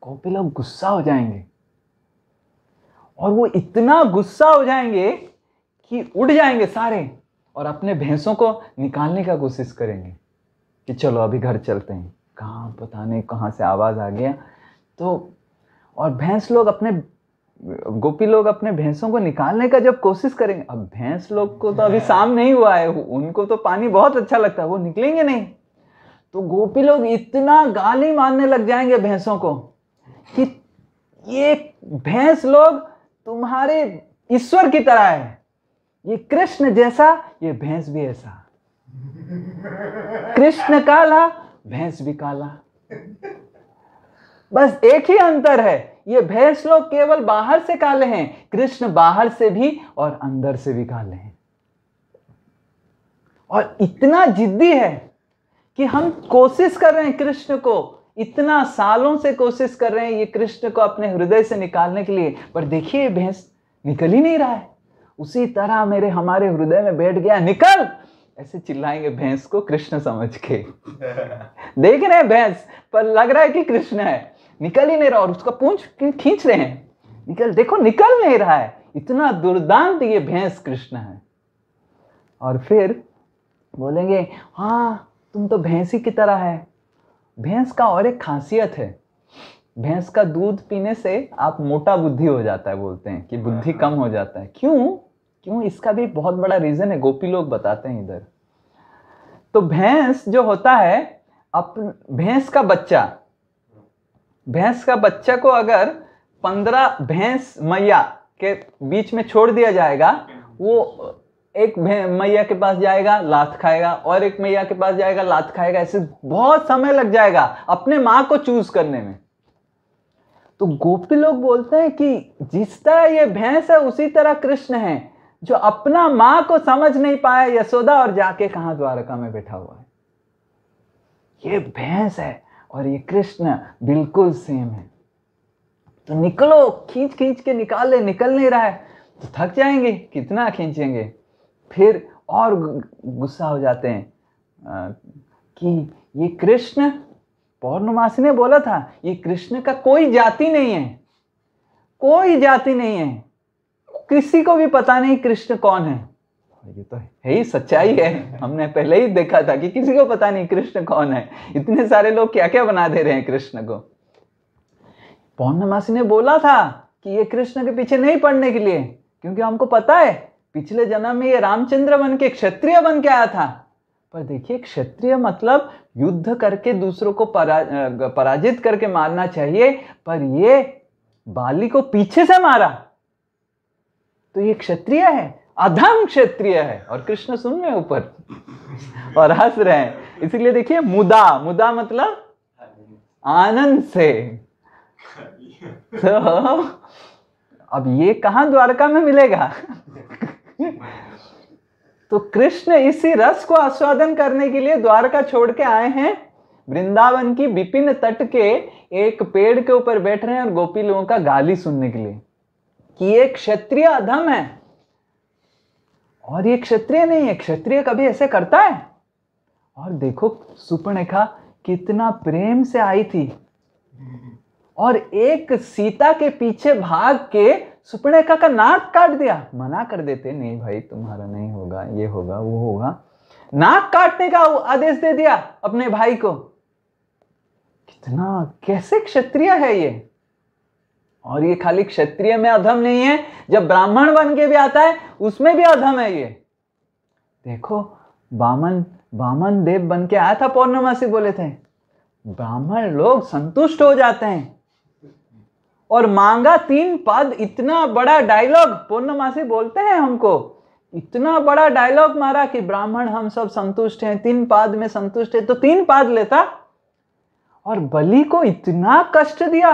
गोपी लोग गुस्सा हो जाएंगे और वो इतना गुस्सा हो जाएंगे कि उड़ जाएंगे सारे और अपने भैंसों को निकालने का कोशिश करेंगे कि चलो अभी घर चलते हैं कहाँ पता नहीं कहाँ से आवाज़ आ गया तो और भैंस लोग अपने गोपी लोग अपने भैंसों को निकालने का जब कोशिश करेंगे अब भैंस लोग को तो अभी शाम नहीं हुआ है उनको तो पानी बहुत अच्छा लगता है वो निकलेंगे नहीं तो गोपी लोग इतना गाली मारने लग जाएंगे भैंसों को कि ये भैंस लोग तुम्हारे ईश्वर की तरह है ये कृष्ण जैसा ये भैंस भी ऐसा कृष्ण काला भैंस भी काला बस एक ही अंतर है ये भैंस लोग केवल बाहर से काले हैं कृष्ण बाहर से भी और अंदर से भी काले हैं और इतना जिद्दी है कि हम कोशिश कर रहे हैं कृष्ण को इतना सालों से कोशिश कर रहे हैं ये कृष्ण को अपने हृदय से निकालने के लिए पर देखिए भैंस निकल ही नहीं रहा है उसी तरह मेरे हमारे हृदय में बैठ गया निकल ऐसे चिल्लाएंगे भैंस को कृष्ण समझ के देख रहे हैं भैंस पर लग रहा है कि कृष्ण है निकल ही नहीं रहा और उसका पूंछ खींच रहे हैं निकल देखो निकल नहीं रहा है इतना दुर्दांत ये भैंस कृष्ण है और फिर बोलेंगे हाँ तुम तो भैंसी की तरह है भैंस का और एक खासियत है भैंस का दूध पीने से आप मोटा बुद्धि हो जाता है बोलते हैं कि बुद्धि कम हो जाता है क्यों क्यों इसका भी बहुत बड़ा रीजन है गोपी लोग बताते हैं इधर तो भैंस जो होता है अपन भैंस का बच्चा भैंस का बच्चा को अगर पंद्रह भैंस मैया के बीच में छोड़ दिया जाएगा वो एक मैया के पास जाएगा लात खाएगा और एक मैया के पास जाएगा लात खाएगा ऐसे बहुत समय लग जाएगा अपने माँ को चूज करने में तो गोपी लोग बोलते हैं कि जिस तरह ये भैंस है उसी तरह कृष्ण है जो अपना माँ को समझ नहीं पाया यशोदा और जाके कहा द्वारका में बैठा हुआ है ये भैंस है और ये कृष्ण बिल्कुल सेम है तो निकलो खींच खींच के निकाल ले निकल नहीं रहा है तो थक जाएंगे कितना खींचेंगे फिर और गुस्सा हो जाते हैं आ, कि ये कृष्ण पौर्णमासी ने बोला था ये कृष्ण का कोई जाति नहीं है कोई जाति नहीं है किसी को भी पता नहीं कृष्ण कौन है ये तो है ही सच्चाई है हमने पहले ही देखा था कि किसी को पता नहीं कृष्ण कौन है इतने सारे लोग क्या क्या बना दे रहे हैं कृष्ण को पौर्णमासी ने बोला था कि ये कृष्ण के पीछे नहीं पड़ने के लिए क्योंकि हमको पता है पिछले जन्म में ये रामचंद्र बन के क्षत्रिय बन के आया था पर देखिए क्षत्रिय मतलब युद्ध करके दूसरों को परा, पराजित करके मारना चाहिए पर ये बाली को पीछे से मारा तो ये क्षत्रिय है अधम क्षेत्रीय है और कृष्ण सुन रहे ऊपर और हंस रहे हैं इसीलिए देखिए मुदा मुदा मतलब आनंद से तो अब ये कहा द्वारका में मिलेगा तो कृष्ण इसी रस को आस्वादन करने के लिए द्वारका छोड़ के आए हैं वृंदावन की विपिन तट के एक पेड़ के ऊपर बैठ रहे हैं और गोपी लोगों का गाली सुनने के लिए कि ये क्षत्रिय अधम है और ये क्षत्रिय नहीं है क्षत्रिय कभी ऐसे करता है और देखो सुपर्णखा कितना प्रेम से आई थी और एक सीता के पीछे भाग के सुपर्णखा का नाक काट दिया मना कर देते नहीं भाई तुम्हारा नहीं होगा ये होगा वो होगा नाक काटने का आदेश दे दिया अपने भाई को कितना कैसे क्षत्रिय है ये और ये खाली क्षत्रिय में अधम नहीं है जब ब्राह्मण बन के भी आता है उसमें भी अधम है ये देखो बामन बामन देव बन के आया था पौर्णमासी बोले थे ब्राह्मण लोग संतुष्ट हो जाते हैं और मांगा तीन पद इतना बड़ा डायलॉग पूर्णमासी बोलते हैं हमको इतना बड़ा डायलॉग मारा कि ब्राह्मण हम सब संतुष्ट हैं तीन पाद में संतुष्ट है तो तीन पाद लेता और बलि को इतना कष्ट दिया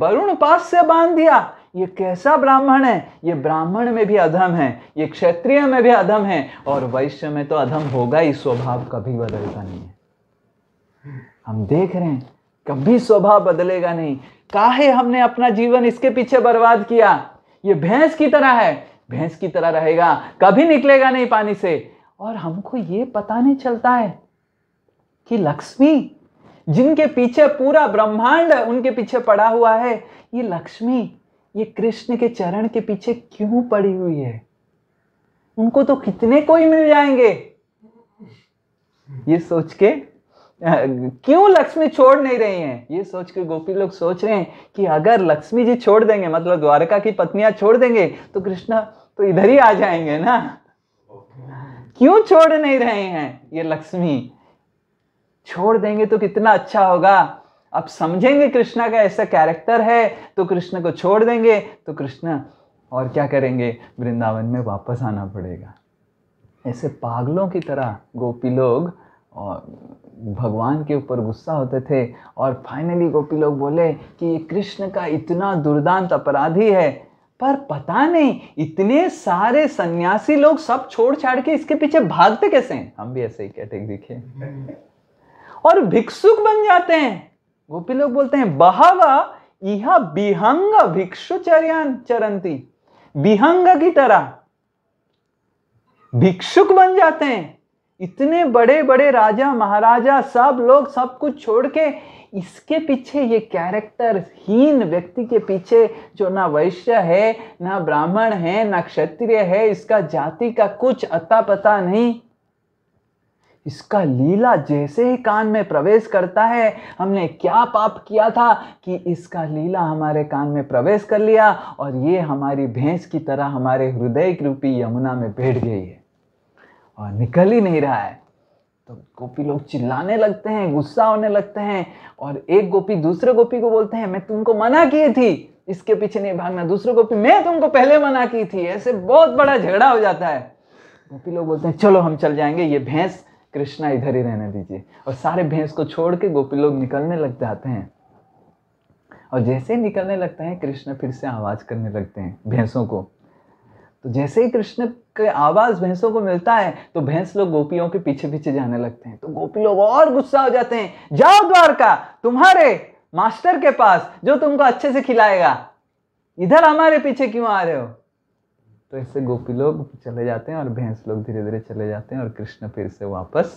वरुण पास से बांध दिया ये कैसा ब्राह्मण है ये ब्राह्मण में भी अधम है ये क्षत्रिय में भी अधम है और वैश्य में तो अधम होगा ही स्वभाव कभी बदलता नहीं है हम देख रहे हैं कभी स्वभाव बदलेगा नहीं काहे हमने अपना जीवन इसके पीछे बर्बाद किया ये भैंस की तरह है भैंस की तरह रहेगा कभी निकलेगा नहीं पानी से और हमको ये पता नहीं चलता है कि लक्ष्मी जिनके पीछे पूरा ब्रह्मांड उनके पीछे पड़ा हुआ है ये लक्ष्मी ये कृष्ण के चरण के पीछे क्यों पड़ी हुई है उनको तो कितने कोई मिल जाएंगे ये सोच के क्यों लक्ष्मी छोड़ नहीं रही हैं ये सोच के गोपी लोग सोच रहे हैं कि अगर लक्ष्मी जी छोड़ देंगे मतलब द्वारका की पत्नियां छोड़ देंगे तो कृष्णा तो इधर ही आ जाएंगे ना क्यों छोड़ नहीं रहे हैं ये लक्ष्मी छोड़ देंगे तो कितना अच्छा होगा अब समझेंगे कृष्णा का ऐसा कैरेक्टर है तो कृष्ण को छोड़ देंगे तो कृष्ण और क्या करेंगे वृंदावन में वापस आना पड़ेगा ऐसे पागलों की तरह गोपी लोग और भगवान के ऊपर गुस्सा होते थे और फाइनली गोपी लोग बोले कि ये कृष्ण का इतना दुर्दांत अपराधी है पर पता नहीं इतने सारे सन्यासी लोग सब छोड़ छाड़ के इसके पीछे भागते कैसे हैं हम भी ऐसे ही कैटेगरी के और भिक्षुक बन जाते हैं गोपी लोग बोलते हैं बहावा यह बिहंग भिक्षु चरयन चरंती बिहंग की तरह भिक्षुक बन जाते हैं इतने बड़े बड़े राजा महाराजा सब लोग सब कुछ छोड़ के इसके पीछे ये कैरेक्टर हीन व्यक्ति के पीछे जो ना वैश्य है ना ब्राह्मण है ना क्षत्रिय है इसका जाति का कुछ अता पता नहीं इसका लीला जैसे ही कान में प्रवेश करता है हमने क्या पाप किया था कि इसका लीला हमारे कान में प्रवेश कर लिया और ये हमारी भैंस की तरह हमारे हृदय रूपी यमुना में बैठ गई है और निकल ही नहीं रहा है तो गोपी लोग चिल्लाने लगते हैं गुस्सा होने लगते हैं और एक गोपी दूसरे गोपी को बोलते हैं मैं तुमको मना किए थी इसके पीछे नहीं भागना दूसरे गोपी मैं तुमको पहले मना की थी ऐसे बहुत बड़ा झगड़ा हो जाता है गोपी लोग बोलते हैं चलो हम चल जाएंगे ये भैंस कृष्णा इधर ही रहने दीजिए और सारे भैंस को छोड़ के गोपी लोग निकलने लग जाते हैं और जैसे ही निकलने लगते हैं कृष्ण फिर से आवाज़ करने लगते हैं भैंसों को तो जैसे ही कृष्ण के आवाज़ भैंसों को मिलता है तो भैंस लोग गोपियों के पीछे पीछे जाने लगते हैं तो गोपी लोग और गुस्सा हो जाते हैं जाओ द्वारका तुम्हारे मास्टर के पास जो तुमको अच्छे से खिलाएगा इधर हमारे पीछे क्यों आ रहे हो तो ऐसे गोपी लोग चले जाते हैं और भैंस लोग धीरे धीरे चले जाते हैं और कृष्ण फिर से वापस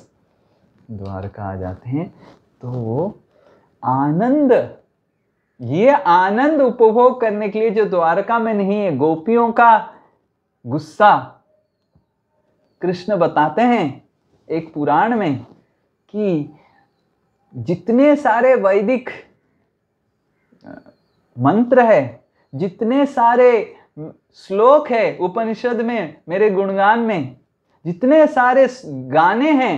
द्वारका आ जाते हैं तो वो आनंद ये आनंद उपभोग करने के लिए जो द्वारका में नहीं है गोपियों का गुस्सा कृष्ण बताते हैं एक पुराण में कि जितने सारे वैदिक मंत्र है जितने सारे श्लोक है उपनिषद में मेरे गुणगान में जितने सारे गाने हैं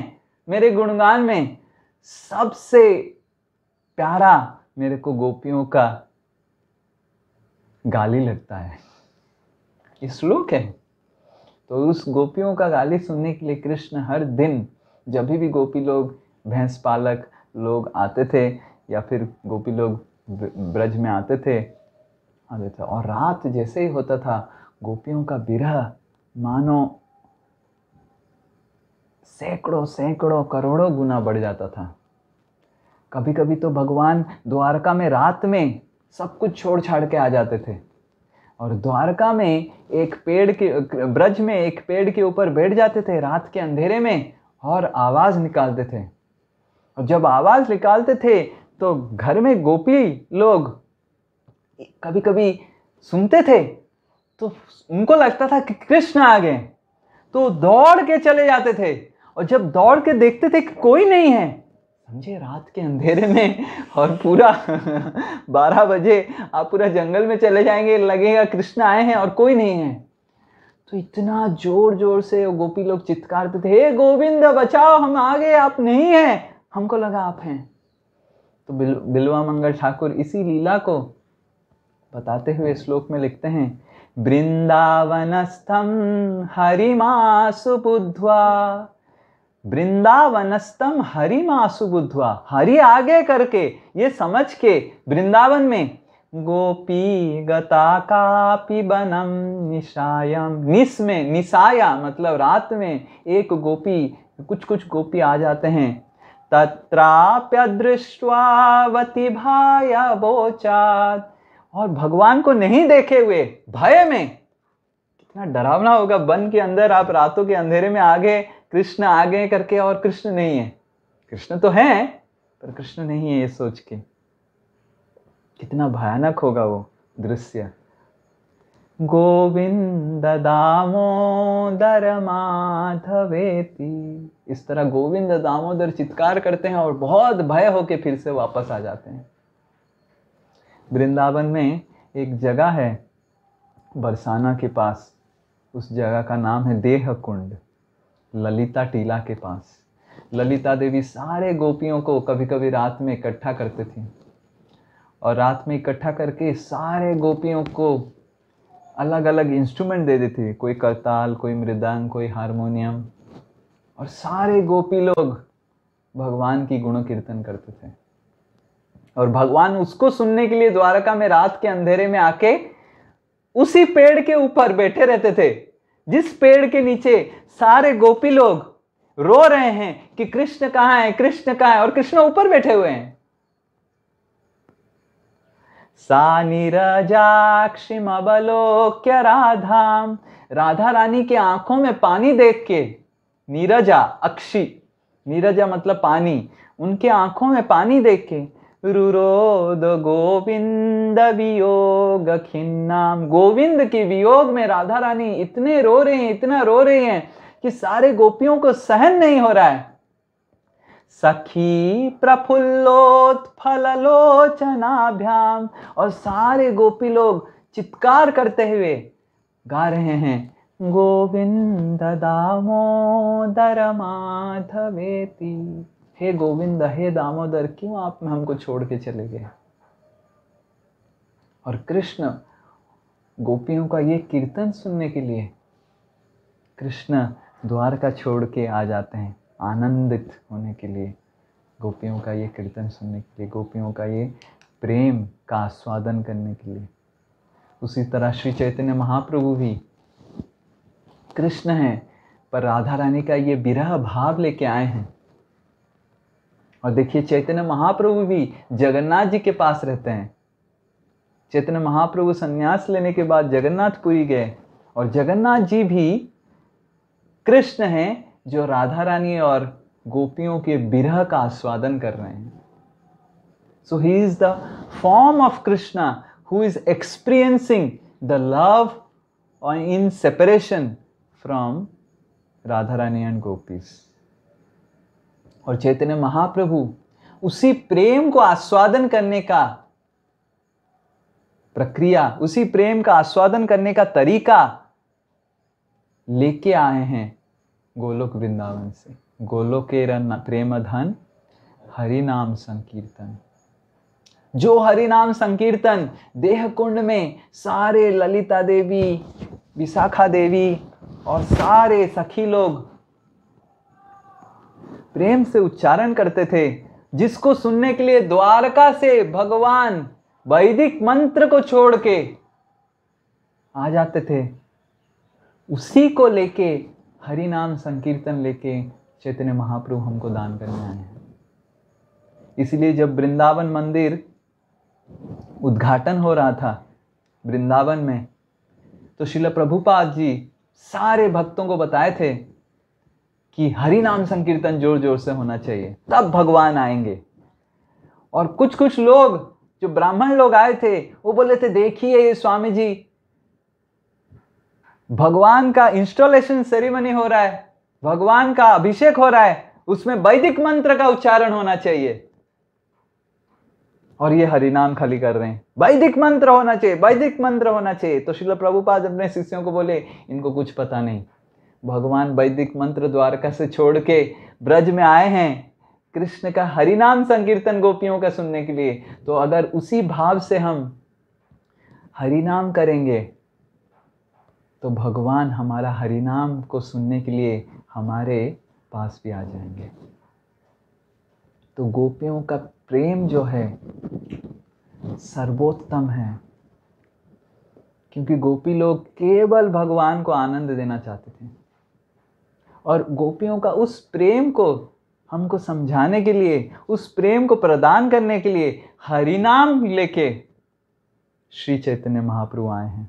मेरे गुणगान में सबसे प्यारा मेरे को गोपियों का गाली लगता है ये श्लोक है तो उस गोपियों का गाली सुनने के लिए कृष्ण हर दिन जब भी गोपी लोग भैंस पालक लोग आते थे या फिर गोपी लोग ब्रज में आते थे आ गए थे और रात जैसे ही होता था गोपियों का बिरह मानो सैकड़ों सैकड़ों करोड़ों गुना बढ़ जाता था कभी कभी तो भगवान द्वारका में रात में सब कुछ छोड़ छाड़ के आ जाते थे और द्वारका में एक पेड़ के ब्रज में एक पेड़ के ऊपर बैठ जाते थे रात के अंधेरे में और आवाज़ निकालते थे और जब आवाज़ निकालते थे तो घर में गोपी लोग कभी कभी सुनते थे तो उनको लगता था कि कृष्ण आ गए तो दौड़ के चले जाते थे और जब दौड़ के देखते थे कि कोई नहीं है समझे रात के अंधेरे में और पूरा बारह बजे आप पूरा जंगल में चले जाएंगे लगेगा कृष्ण आए हैं और कोई नहीं है तो इतना जोर जोर से वो गोपी लोग चित्कारते थे हे गोविंद बचाओ हम आ गए आप नहीं हैं हमको लगा आप हैं तो बिल, बिलवा मंगल ठाकुर इसी लीला को बताते हुए श्लोक में लिखते हैं बृंदावनस्थम हरिमासु बुद्धवा वृंदावनस्तम हरिमासु बुद्धवा हरि आगे करके ये समझ के वृंदावन में गोपी गता कापी बनम निशायम निस में निशाया मतलब रात में एक गोपी कुछ कुछ गोपी आ जाते हैं तत्राप्यदृष्ट्वावति भाया बोचात और भगवान को नहीं देखे हुए भय में कितना डरावना होगा वन के अंदर आप रातों के अंधेरे में आगे कृष्ण आगे करके और कृष्ण नहीं है कृष्ण तो है पर कृष्ण नहीं है ये सोच के कितना भयानक होगा वो दृश्य गोविंद दामोदर माधवेती इस तरह गोविंद दामोदर चित्कार करते हैं और बहुत भय होके फिर से वापस आ जाते हैं वृंदावन में एक जगह है बरसाना के पास उस जगह का नाम है देह कुंड ललिता टीला के पास ललिता देवी सारे गोपियों को कभी कभी रात में इकट्ठा करते थे और रात में इकट्ठा करके सारे गोपियों को अलग अलग इंस्ट्रूमेंट दे देती थी कोई करताल कोई मृदंग कोई हारमोनियम और सारे गोपी लोग भगवान की गुण कीर्तन करते थे और भगवान उसको सुनने के लिए द्वारका में रात के अंधेरे में आके उसी पेड़ के ऊपर बैठे रहते थे जिस पेड़ के नीचे सारे गोपी लोग रो रहे हैं कि कृष्ण कहाँ है कृष्ण कहाँ है और कृष्ण ऊपर बैठे हुए हैं सा नीरजाक्षिम अवलोक्य राधाम राधा रानी के आंखों में पानी देख के नीरजा अक्षी नीरजा मतलब पानी उनके आंखों में पानी देख के रुरोद गोविंद वियोग खिन्नाम गोविंद के वियोग में राधा रानी इतने रो रहे हैं इतना रो रहे हैं कि सारे गोपियों को सहन नहीं हो रहा है सखी प्रफुल्लोत फलोचनाभ्याम और सारे गोपी लोग चित्कार करते हुए गा रहे हैं गोविंद दामोदर माधवेती हे गोविंद हे दामोदर क्यों आप में हमको छोड़ के चले गए और कृष्ण गोपियों का ये कीर्तन सुनने के लिए कृष्ण द्वारका छोड़ के आ जाते हैं आनंदित होने के लिए गोपियों का ये कीर्तन सुनने के लिए गोपियों का ये प्रेम का आस्वादन करने के लिए उसी तरह श्री चैतन्य महाप्रभु भी कृष्ण हैं पर राधा रानी का ये विरह भाव लेके आए हैं और देखिए चैतन्य महाप्रभु भी जगन्नाथ जी के पास रहते हैं चैतन्य महाप्रभु संन्यास लेने के बाद जगन्नाथपुरी गए और जगन्नाथ जी भी कृष्ण हैं जो राधा रानी और गोपियों के बिरह का आस्वादन कर रहे हैं so he is the form of Krishna who is experiencing the love in separation from Radha Rani and gopis और चैतन्य महाप्रभु उसी प्रेम को आस्वादन करने का प्रक्रिया उसी प्रेम का आस्वादन करने का तरीका लेके आए हैं गोलोक वृंदावन से गोलोके रन प्रेम धन हरिनाम संकीर्तन जो हरिनाम संकीर्तन देह कुंड में सारे ललिता देवी विशाखा देवी और सारे सखी लोग प्रेम से उच्चारण करते थे जिसको सुनने के लिए द्वारका से भगवान वैदिक मंत्र को छोड़ के आ जाते थे उसी को लेके हरि नाम संकीर्तन लेके चैतन्य महाप्रभु हमको दान करने आए हैं इसलिए जब वृंदावन मंदिर उद्घाटन हो रहा था वृंदावन में तो शिल प्रभुपाद जी सारे भक्तों को बताए थे कि हरि नाम संकीर्तन जोर जोर से होना चाहिए तब भगवान आएंगे और कुछ कुछ लोग जो ब्राह्मण लोग आए थे वो बोले थे देखिए ये स्वामी जी भगवान का इंस्टॉलेशन सेरेमनी हो रहा है भगवान का अभिषेक हो रहा है उसमें वैदिक मंत्र का उच्चारण होना चाहिए और ये हरिनाम खाली कर रहे हैं वैदिक मंत्र होना चाहिए वैदिक मंत्र होना चाहिए तो शिल प्रभुपाद अपने शिष्यों को बोले इनको कुछ पता नहीं भगवान वैदिक मंत्र द्वारका से छोड़ के ब्रज में आए हैं कृष्ण का हरिनाम संकीर्तन गोपियों का सुनने के लिए तो अगर उसी भाव से हम हरिनाम करेंगे तो भगवान हमारा हरिनाम को सुनने के लिए हमारे पास भी आ जाएंगे तो गोपियों का प्रेम जो है सर्वोत्तम है क्योंकि गोपी लोग केवल भगवान को आनंद देना चाहते थे और गोपियों का उस प्रेम को हमको समझाने के लिए उस प्रेम को प्रदान करने के लिए हरिनाम लेके श्री चैतन्य महाप्रभु आए हैं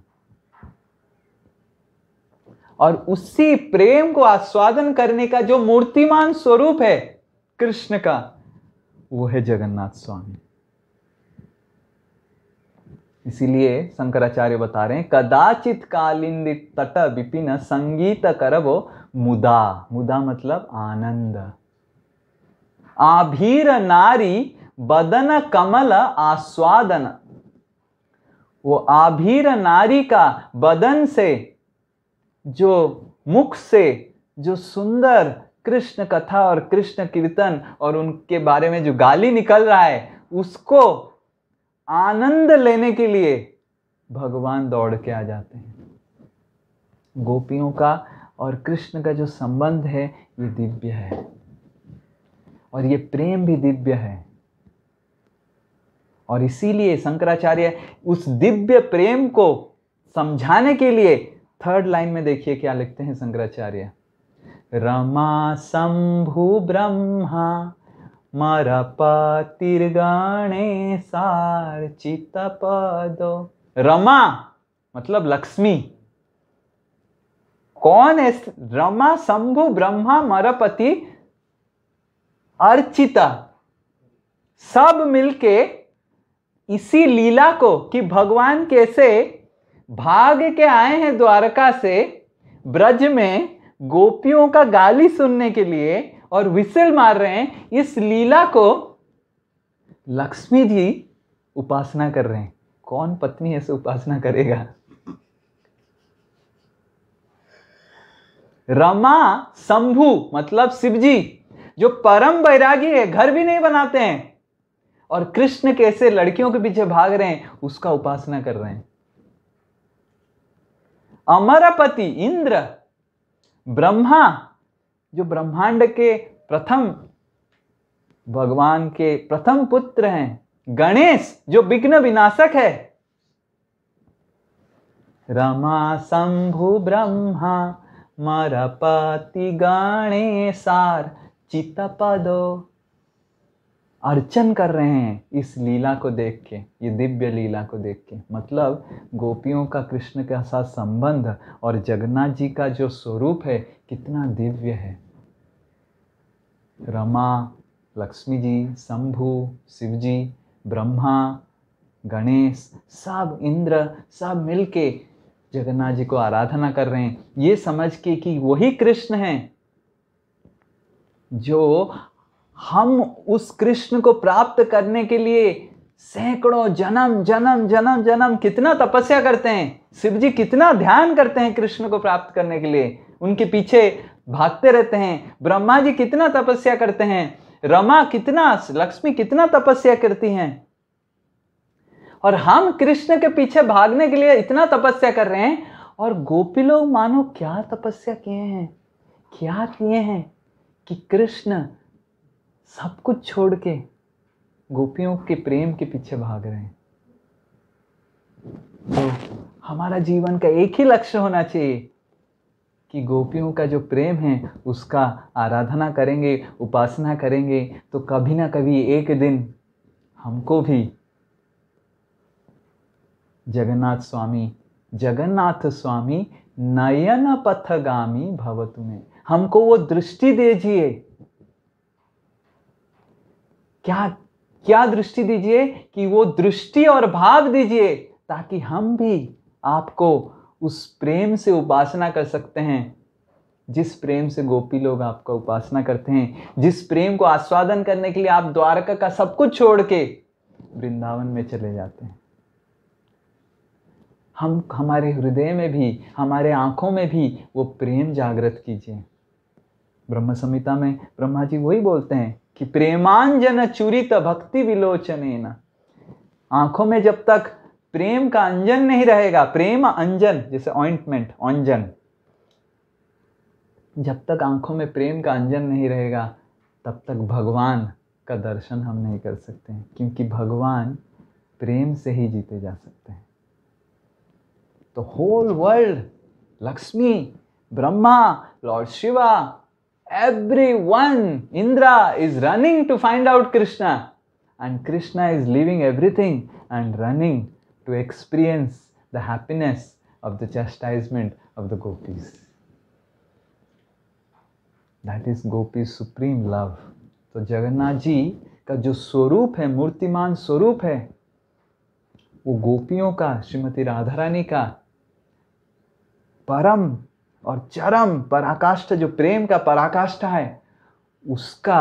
और उसी प्रेम को आस्वादन करने का जो मूर्तिमान स्वरूप है कृष्ण का वो है जगन्नाथ स्वामी इसीलिए शंकराचार्य बता रहे हैं कदाचित कालिंदी तट विपिन संगीत करवो मुदा मुदा मतलब आनंद आभीर नारी बदन कमल आस्वादन वो आभीर नारी का बदन से जो मुख से जो सुंदर कृष्ण कथा और कृष्ण कीर्तन और उनके बारे में जो गाली निकल रहा है उसको आनंद लेने के लिए भगवान दौड़ के आ जाते हैं गोपियों का और कृष्ण का जो संबंध है ये दिव्य है और ये प्रेम भी दिव्य है और इसीलिए शंकराचार्य उस दिव्य प्रेम को समझाने के लिए थर्ड लाइन में देखिए क्या लिखते हैं शंकराचार्य रमा शंभु ब्रह्मा मरपतिर्गणे सार चित पदो रमा मतलब लक्ष्मी कौन है रमा शंभु ब्रह्मा मरपति अर्चिता सब मिलके इसी लीला को कि भगवान कैसे भाग के आए हैं द्वारका से ब्रज में गोपियों का गाली सुनने के लिए और विसिल मार रहे हैं इस लीला को लक्ष्मी जी उपासना कर रहे हैं कौन पत्नी ऐसे उपासना करेगा रमा शंभु मतलब शिवजी जो परम वैरागी है घर भी नहीं बनाते हैं और कृष्ण कैसे लड़कियों के पीछे भाग रहे हैं उसका उपासना कर रहे हैं अमरपति इंद्र ब्रह्मा जो ब्रह्मांड के प्रथम भगवान के प्रथम पुत्र हैं गणेश जो विघ्न विनाशक है रमा शंभु ब्रह्मा मारा पति गाने सार चिता पदो अर्चन कर रहे हैं इस लीला को देख के ये दिव्य लीला को देख के मतलब गोपियों का कृष्ण के साथ संबंध और जगन्नाथ जी का जो स्वरूप है कितना दिव्य है रमा लक्ष्मी जी शंभु शिव जी ब्रह्मा गणेश सब इंद्र सब मिलके जगन्नाथ जी को आराधना कर रहे हैं ये समझ के कि वही कृष्ण हैं जो हम उस कृष्ण को प्राप्त करने के लिए सैकड़ों जन्म जन्म जन्म जन्म कितना तपस्या करते हैं शिव जी कितना ध्यान करते हैं कृष्ण को प्राप्त करने के लिए उनके पीछे भागते रहते हैं ब्रह्मा जी कितना तपस्या करते हैं रमा कितना लक्ष्मी कितना तपस्या करती हैं और हम कृष्ण के पीछे भागने के लिए इतना तपस्या कर रहे हैं और गोपी लोग मानो क्या तपस्या किए हैं क्या किए हैं कि कृष्ण सब कुछ छोड़ के गोपियों के प्रेम के पीछे भाग रहे हैं तो हमारा जीवन का एक ही लक्ष्य होना चाहिए कि गोपियों का जो प्रेम है उसका आराधना करेंगे उपासना करेंगे तो कभी ना कभी एक दिन हमको भी जगन्नाथ स्वामी जगन्नाथ स्वामी नयन पथगामी भव तुम्हें हमको वो दृष्टि दीजिए क्या क्या दृष्टि दीजिए कि वो दृष्टि और भाव दीजिए ताकि हम भी आपको उस प्रेम से उपासना कर सकते हैं जिस प्रेम से गोपी लोग आपका उपासना करते हैं जिस प्रेम को आस्वादन करने के लिए आप द्वारका का सब कुछ छोड़ के वृंदावन में चले जाते हैं हम हमारे हृदय में भी हमारे आँखों में भी वो प्रेम जागृत कीजिए ब्रह्म संहिता में ब्रह्मा जी वही बोलते हैं कि प्रेमांजन चुरित भक्ति विलोचने न आँखों में जब तक प्रेम का अंजन नहीं रहेगा प्रेम अंजन जैसे ऑइंटमेंट अंजन जब तक आंखों में प्रेम का अंजन नहीं रहेगा तब तक भगवान का दर्शन हम नहीं कर सकते हैं क्योंकि भगवान प्रेम से ही जीते जा सकते हैं the whole world Lakshmi Brahma lord Shiva everyone Indra is running to find out Krishna and Krishna is living everything and running to experience the happiness of the chastisement of the gopis that is gopi supreme love तो जगन्नाथ जी का जो स्वरूप है मूर्तिमान स्वरूप है वो गोपियों का श्रीमती राधा रानी का परम और चरम पराकाष्ठ जो प्रेम का पराकाष्ठ है उसका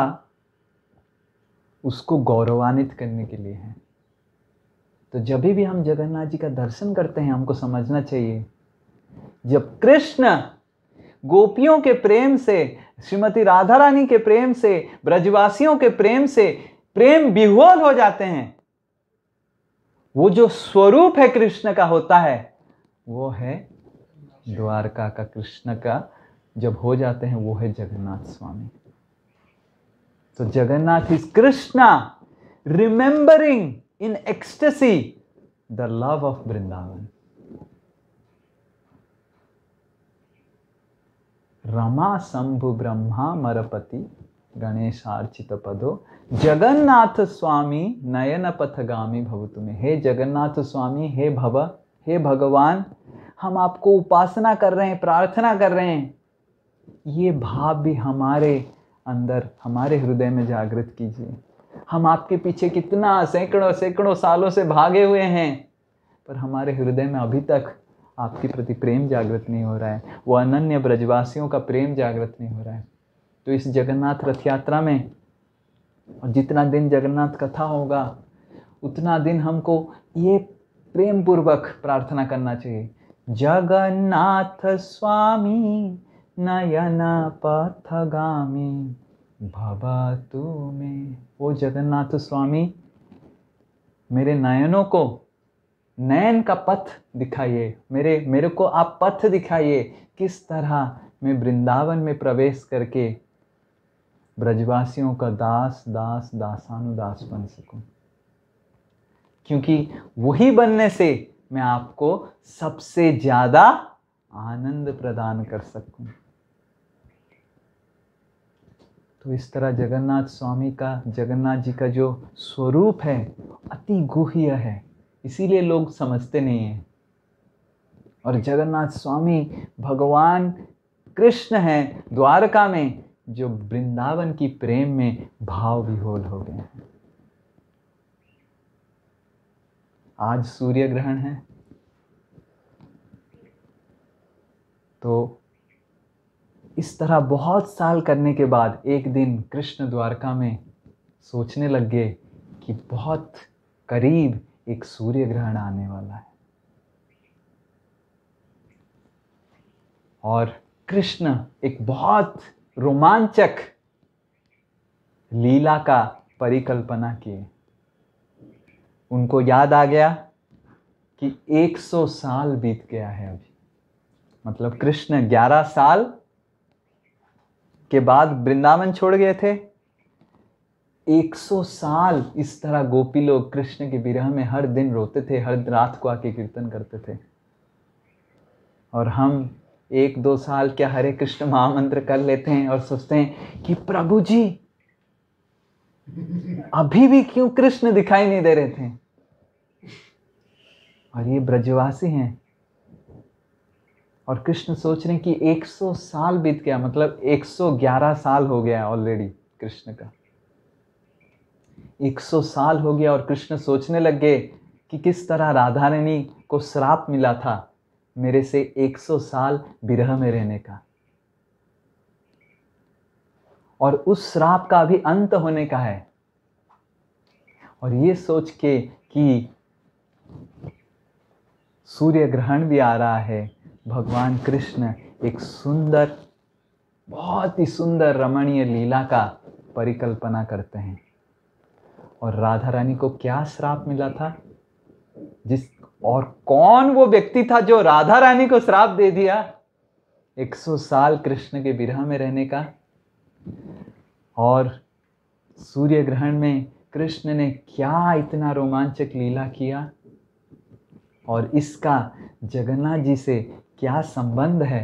उसको गौरवान्वित करने के लिए है तो जब भी हम जगन्नाथ जी का दर्शन करते हैं हमको समझना चाहिए जब कृष्ण गोपियों के प्रेम से श्रीमती राधा रानी के प्रेम से ब्रजवासियों के प्रेम से प्रेम विह्वल हो जाते हैं वो जो स्वरूप है कृष्ण का होता है वो है द्वारका का कृष्ण का जब हो जाते हैं वो है जगन्नाथ स्वामी तो Jagannath is Krishna remembering in ecstasy the love of Vrindavan रमा शंभु ब्रह्मा मरपति गणेशार्चित पदो जगन्नाथ स्वामी नयन पथगामी तुम्हें हे जगन्नाथ स्वामी हे भव हे भगवान हम आपको उपासना कर रहे हैं प्रार्थना कर रहे हैं ये भाव भी हमारे अंदर हमारे हृदय में जागृत कीजिए हम आपके पीछे कितना सैकड़ों सैकड़ों सालों से भागे हुए हैं पर हमारे हृदय में अभी तक आपके प्रति प्रेम जागृत नहीं हो रहा है वो अनन्य ब्रजवासियों का प्रेम जागृत नहीं हो रहा है तो इस जगन्नाथ रथ यात्रा में और जितना दिन जगन्नाथ कथा होगा उतना दिन हमको ये प्रेम पूर्वक प्रार्थना करना चाहिए जगन्नाथ स्वामी नयन पथगामी भवतु में ओ जगन्नाथ स्वामी मेरे नयनों को नयन का पथ दिखाइए मेरे मेरे को आप पथ दिखाइए किस तरह मैं वृंदावन में प्रवेश करके ब्रजवासियों का दास दास दासानुदास बन सकूं क्योंकि वही बनने से मैं आपको सबसे ज़्यादा आनंद प्रदान कर सकूं। तो इस तरह जगन्नाथ स्वामी का जगन्नाथ जी का जो स्वरूप है अति गुह्य है इसीलिए लोग समझते नहीं हैं और जगन्नाथ स्वामी भगवान कृष्ण हैं द्वारका में जो वृंदावन की प्रेम में भाव विहोल हो गए हैं आज सूर्य ग्रहण है तो इस तरह बहुत साल करने के बाद एक दिन कृष्ण द्वारका में सोचने लग गए कि बहुत करीब एक सूर्य ग्रहण आने वाला है और कृष्ण एक बहुत रोमांचक लीला का परिकल्पना किए उनको याद आ गया कि 100 साल बीत गया है अभी मतलब कृष्ण 11 साल के बाद वृंदावन छोड़ गए थे 100 साल इस तरह गोपी लोग कृष्ण के विरह में हर दिन रोते थे हर रात को आके कीर्तन करते थे और हम एक दो साल क्या हरे कृष्ण महामंत्र कर लेते हैं और सोचते हैं कि प्रभु जी अभी भी क्यों कृष्ण दिखाई नहीं दे रहे थे और ये ब्रजवासी हैं और कृष्ण सोच रहे हैं कि 100 साल बीत गया मतलब 111 साल हो गया ऑलरेडी कृष्ण का 100 साल हो गया और कृष्ण सोचने लग गए कि किस तरह राधा रानी को श्राप मिला था मेरे से 100 साल विरह में रहने का और उस श्राप का भी अंत होने का है और ये सोच के कि सूर्य ग्रहण भी आ रहा है भगवान कृष्ण एक सुंदर बहुत ही सुंदर रमणीय लीला का परिकल्पना करते हैं और राधा रानी को क्या श्राप मिला था जिस और कौन वो व्यक्ति था जो राधा रानी को श्राप दे दिया 100 साल कृष्ण के विरह में रहने का और सूर्य ग्रहण में कृष्ण ने क्या इतना रोमांचक लीला किया और इसका जगन्नाथ जी से क्या संबंध है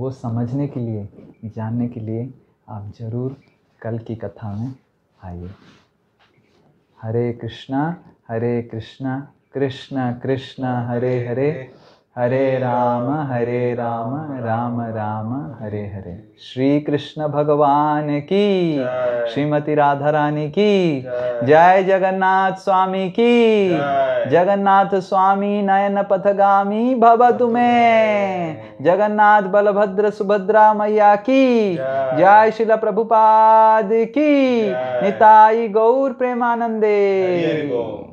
वो समझने के लिए जानने के लिए आप ज़रूर कल की कथा में आइए हरे कृष्णा हरे कृष्णा कृष्णा कृष्णा हरे हरे हरे, हरे राम हरे राम राम राम हरे हरे श्री कृष्ण भगवान की श्रीमती राधा रानी की जय जगन्नाथ स्वामी की जगन्नाथ स्वामी नयन पथगामी भव तुम्हें जगन्नाथ बलभद्र सुभद्रा मैया की जय शिल प्रभुपाद की निताई गौर प्रेमानंदे